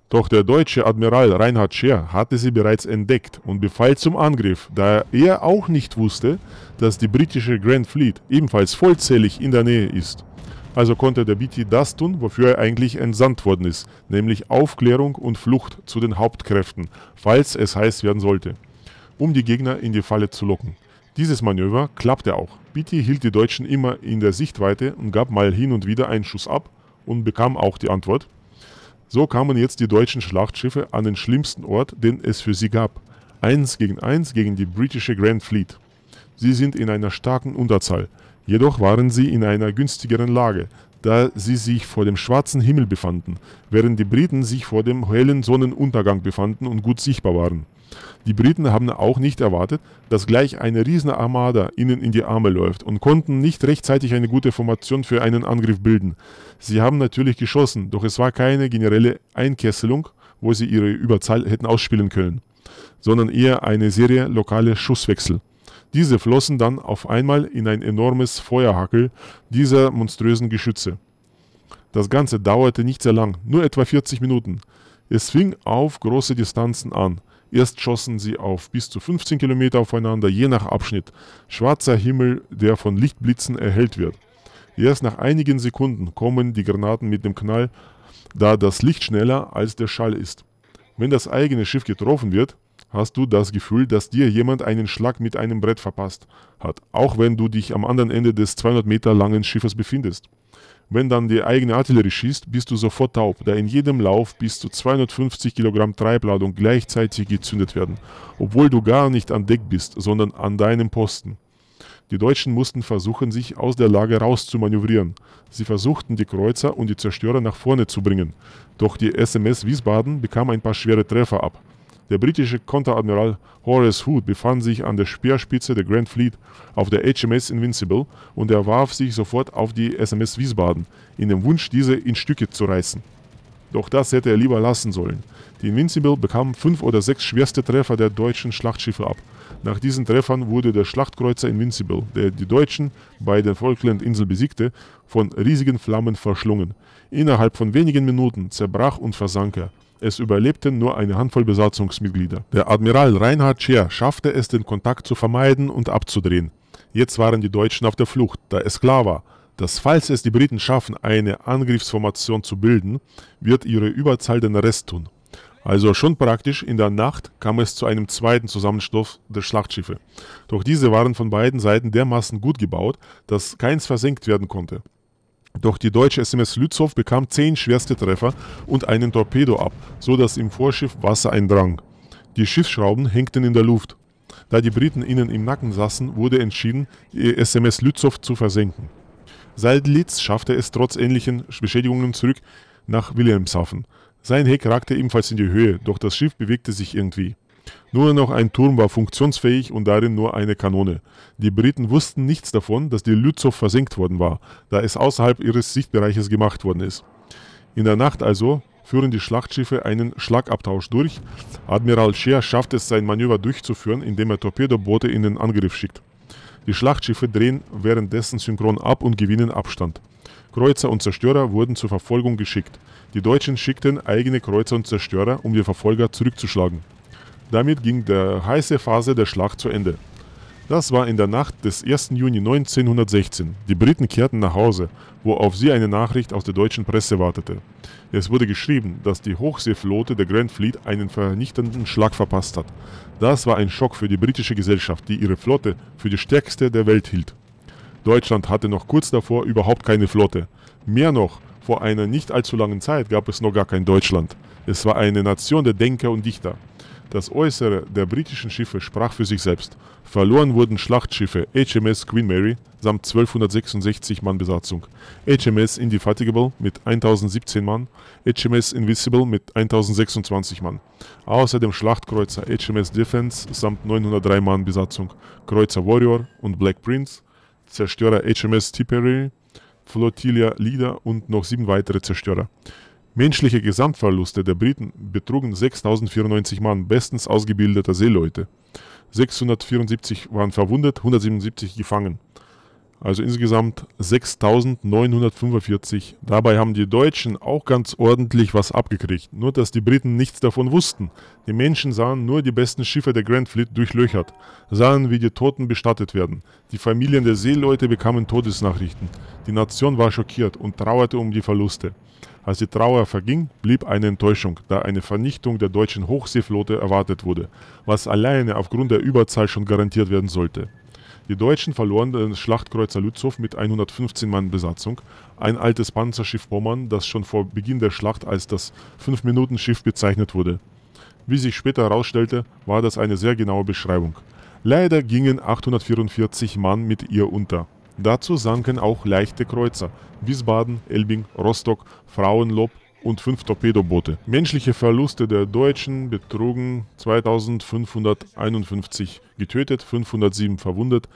Doch der deutsche Admiral Reinhard Scheer hatte sie bereits entdeckt und befahl zum Angriff, da er auch nicht wusste, dass die britische Grand Fleet ebenfalls vollzählig in der Nähe ist. Also konnte der Beatty das tun, wofür er eigentlich entsandt worden ist, nämlich Aufklärung und Flucht zu den Hauptkräften, falls es heiß werden sollte, um die Gegner in die Falle zu locken. Dieses Manöver klappte auch. Beatty hielt die Deutschen immer in der Sichtweite und gab mal hin und wieder einen Schuss ab und bekam auch die Antwort. So kamen jetzt die deutschen Schlachtschiffe an den schlimmsten Ort, den es für sie gab. Eins gegen eins gegen die britische Grand Fleet. Sie sind in einer starken Unterzahl. Jedoch waren sie in einer günstigeren Lage, da sie sich vor dem schwarzen Himmel befanden, während die Briten sich vor dem hellen Sonnenuntergang befanden und gut sichtbar waren. Die Briten haben auch nicht erwartet, dass gleich eine riesige Armada ihnen in die Arme läuft und konnten nicht rechtzeitig eine gute Formation für einen Angriff bilden. Sie haben natürlich geschossen, doch es war keine generelle Einkesselung, wo sie ihre Überzahl hätten ausspielen können, sondern eher eine Serie lokale Schusswechsel. Diese flossen dann auf einmal in ein enormes Feuerhackel dieser monströsen Geschütze. Das Ganze dauerte nicht sehr lang, nur etwa 40 Minuten. Es fing auf große Distanzen an. Erst schossen sie auf bis zu 15 Kilometer aufeinander, je nach Abschnitt. Schwarzer Himmel, der von Lichtblitzen erhellt wird. Erst nach einigen Sekunden kommen die Granaten mit dem Knall, da das Licht schneller als der Schall ist. Wenn das eigene Schiff getroffen wird, hast du das Gefühl, dass dir jemand einen Schlag mit einem Brett verpasst hat, auch wenn du dich am anderen Ende des 200 Meter langen Schiffes befindest. Wenn dann die eigene Artillerie schießt, bist du sofort taub, da in jedem Lauf bis zu 250 Kilogramm Treibladung gleichzeitig gezündet werden, obwohl du gar nicht an Deck bist, sondern an deinem Posten. Die Deutschen mussten versuchen, sich aus der Lage rauszumanövrieren. Sie versuchten, die Kreuzer und die Zerstörer nach vorne zu bringen. Doch die SMS Wiesbaden bekam ein paar schwere Treffer ab. Der britische Konteradmiral Horace Hood befand sich an der Speerspitze der Grand Fleet auf der HMS Invincible und er warf sich sofort auf die SMS Wiesbaden, in dem Wunsch, diese in Stücke zu reißen. Doch das hätte er lieber lassen sollen. Die Invincible bekam fünf oder sechs schwerste Treffer der deutschen Schlachtschiffe ab. Nach diesen Treffern wurde der Schlachtkreuzer Invincible, der die Deutschen bei den Falklandinseln besiegte, von riesigen Flammen verschlungen. Innerhalb von wenigen Minuten zerbrach und versank er. Es überlebten nur eine Handvoll Besatzungsmitglieder. Der Admiral Reinhard Scheer schaffte es, den Kontakt zu vermeiden und abzudrehen. Jetzt waren die Deutschen auf der Flucht, da es klar war, dass falls es die Briten schaffen, eine Angriffsformation zu bilden, wird ihre Überzahl den Rest tun. Also schon praktisch in der Nacht kam es zu einem zweiten Zusammenstoß der Schlachtschiffe. Doch diese waren von beiden Seiten dermaßen gut gebaut, dass keins versenkt werden konnte. Doch die deutsche SMS Lützow bekam zehn schwerste Treffer und einen Torpedo ab, so dass im Vorschiff Wasser eindrang. Die Schiffsschrauben hängten in der Luft. Da die Briten ihnen im Nacken saßen, wurde entschieden, die SMS Lützow zu versenken. Seidlitz schaffte es trotz ähnlichen Beschädigungen zurück nach Wilhelmshaven. Sein Heck ragte ebenfalls in die Höhe, doch das Schiff bewegte sich irgendwie. Nur noch ein Turm war funktionsfähig und darin nur eine Kanone. Die Briten wussten nichts davon, dass die Lützow versenkt worden war, da es außerhalb ihres Sichtbereiches gemacht worden ist. In der Nacht also führen die Schlachtschiffe einen Schlagabtausch durch. Admiral Scheer schafft es, sein Manöver durchzuführen, indem er Torpedoboote in den Angriff schickt. Die Schlachtschiffe drehen währenddessen synchron ab und gewinnen Abstand. Kreuzer und Zerstörer wurden zur Verfolgung geschickt. Die Deutschen schickten eigene Kreuzer und Zerstörer, um die Verfolger zurückzuschlagen. Damit ging die heiße Phase der Schlacht zu Ende. Das war in der Nacht des 1. Juni 1916. Die Briten kehrten nach Hause, wo auf sie eine Nachricht aus der deutschen Presse wartete. Es wurde geschrieben, dass die Hochseeflotte der Grand Fleet einen vernichtenden Schlag verpasst hat. Das war ein Schock für die britische Gesellschaft, die ihre Flotte für die stärkste der Welt hielt. Deutschland hatte noch kurz davor überhaupt keine Flotte. Mehr noch, vor einer nicht allzu langen Zeit gab es noch gar kein Deutschland. Es war eine Nation der Denker und Dichter. Das Äußere der britischen Schiffe sprach für sich selbst. Verloren wurden Schlachtschiffe HMS Queen Mary samt 1266 Mann Besatzung, HMS Indefatigable mit 1017 Mann, HMS Invisible mit 1026 Mann. Außerdem Schlachtkreuzer HMS Defense samt 903 Mann Besatzung, Kreuzer Warrior und Black Prince, Zerstörer HMS Tipperary, Flotilla Leader und noch sieben weitere Zerstörer. Menschliche Gesamtverluste der Briten betrugen 6.094 Mann bestens ausgebildeter Seeleute. 674 waren verwundet, 177 gefangen. Also insgesamt 6.945. Dabei haben die Deutschen auch ganz ordentlich was abgekriegt, nur dass die Briten nichts davon wussten. Die Menschen sahen nur die besten Schiffe der Grand Fleet durchlöchert, sahen, wie die Toten bestattet werden. Die Familien der Seeleute bekamen Todesnachrichten. Die Nation war schockiert und trauerte um die Verluste. Als die Trauer verging, blieb eine Enttäuschung, da eine Vernichtung der deutschen Hochseeflotte erwartet wurde, was alleine aufgrund der Überzahl schon garantiert werden sollte. Die Deutschen verloren den Schlachtkreuzer Lützow mit 115 Mann Besatzung, ein altes Panzerschiff Pommern, das schon vor Beginn der Schlacht als das 5-Minuten-Schiff bezeichnet wurde. Wie sich später herausstellte, war das eine sehr genaue Beschreibung. Leider gingen 844 Mann mit ihr unter. Dazu sanken auch leichte Kreuzer Wiesbaden, Elbing, Rostock, Frauenlob und fünf Torpedoboote. Menschliche Verluste der Deutschen betrugen 2551 getötet, 507 verwundet,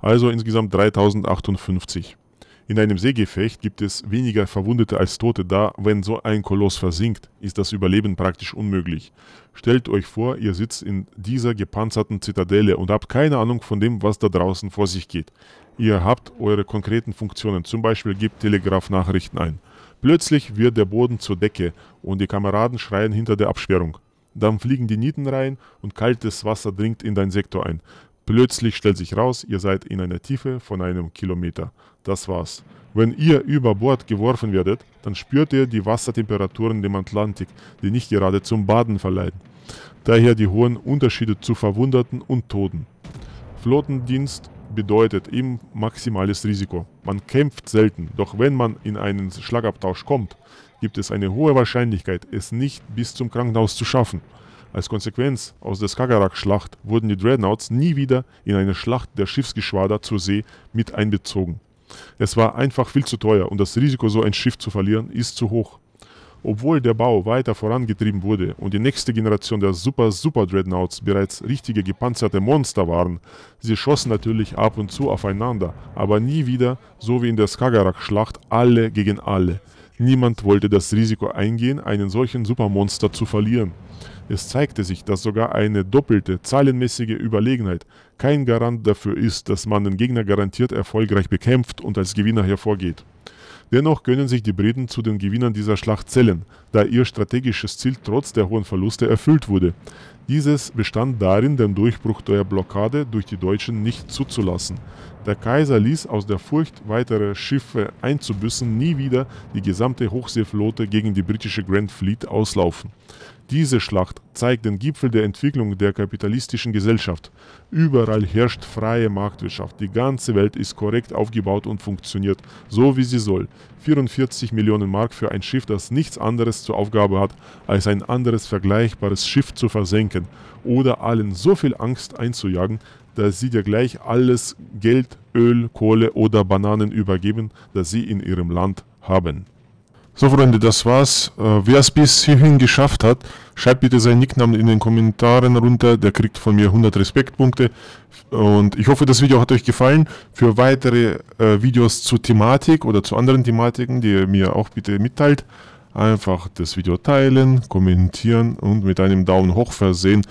also insgesamt 3058. In einem Seegefecht gibt es weniger Verwundete als Tote, da, wenn so ein Koloss versinkt, ist das Überleben praktisch unmöglich. Stellt euch vor, ihr sitzt in dieser gepanzerten Zitadelle und habt keine Ahnung von dem, was da draußen vor sich geht. Ihr habt eure konkreten Funktionen, zum Beispiel gebt Telegraph-Nachrichten ein. Plötzlich wird der Boden zur Decke und die Kameraden schreien hinter der Absperrung. Dann fliegen die Nieten rein und kaltes Wasser dringt in dein Sektor ein. Plötzlich stellt sich raus, ihr seid in einer Tiefe von einem Kilometer. Das war's. Wenn ihr über Bord geworfen werdet, dann spürt ihr die Wassertemperaturen im Atlantik, die nicht gerade zum Baden verleiten. Daher die hohen Unterschiede zu Verwundeten und Toten. Flottendienst bedeutet ihm maximales Risiko. Man kämpft selten, doch wenn man in einen Schlagabtausch kommt, gibt es eine hohe Wahrscheinlichkeit, es nicht bis zum Krankenhaus zu schaffen. Als Konsequenz aus der Skagerrak-Schlacht wurden die Dreadnoughts nie wieder in eine Schlacht der Schiffsgeschwader zur See mit einbezogen. Es war einfach viel zu teuer und das Risiko, so ein Schiff zu verlieren, ist zu hoch. Obwohl der Bau weiter vorangetrieben wurde und die nächste Generation der Super-Super-Dreadnoughts bereits richtige gepanzerte Monster waren, sie schossen natürlich ab und zu aufeinander, aber nie wieder, so wie in der skagarak schlacht alle gegen alle. Niemand wollte das Risiko eingehen, einen solchen Supermonster zu verlieren. Es zeigte sich, dass sogar eine doppelte zahlenmäßige Überlegenheit kein Garant dafür ist, dass man den Gegner garantiert erfolgreich bekämpft und als Gewinner hervorgeht. Dennoch können sich die Briten zu den Gewinnern dieser Schlacht zählen, da ihr strategisches Ziel trotz der hohen Verluste erfüllt wurde. Dieses bestand darin, den Durchbruch der Blockade durch die Deutschen nicht zuzulassen. Der Kaiser ließ aus der Furcht, weitere Schiffe einzubüssen, nie wieder die gesamte Hochseeflotte gegen die britische Grand Fleet auslaufen. Diese Schlacht zeigt den Gipfel der Entwicklung der kapitalistischen Gesellschaft. Überall herrscht freie Marktwirtschaft. Die ganze Welt ist korrekt aufgebaut und funktioniert, so wie sie soll. 44 Millionen Mark für ein Schiff, das nichts anderes zur Aufgabe hat, als ein anderes vergleichbares Schiff zu versenken oder allen so viel Angst einzujagen, dass sie dir gleich alles Geld, Öl, Kohle oder Bananen übergeben, das sie in ihrem Land haben. So Freunde, das war's. Äh, wer es bis hierhin geschafft hat, schreibt bitte seinen Nicknamen in den Kommentaren runter. Der kriegt von mir 100 Respektpunkte. Und ich hoffe, das Video hat euch gefallen. Für weitere äh, Videos zur Thematik oder zu anderen Thematiken, die ihr mir auch bitte mitteilt, einfach das Video teilen, kommentieren und mit einem Daumen hoch versehen.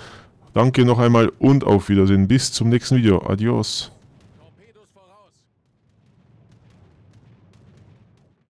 Danke noch einmal und auf Wiedersehen. Bis zum nächsten Video. Adios.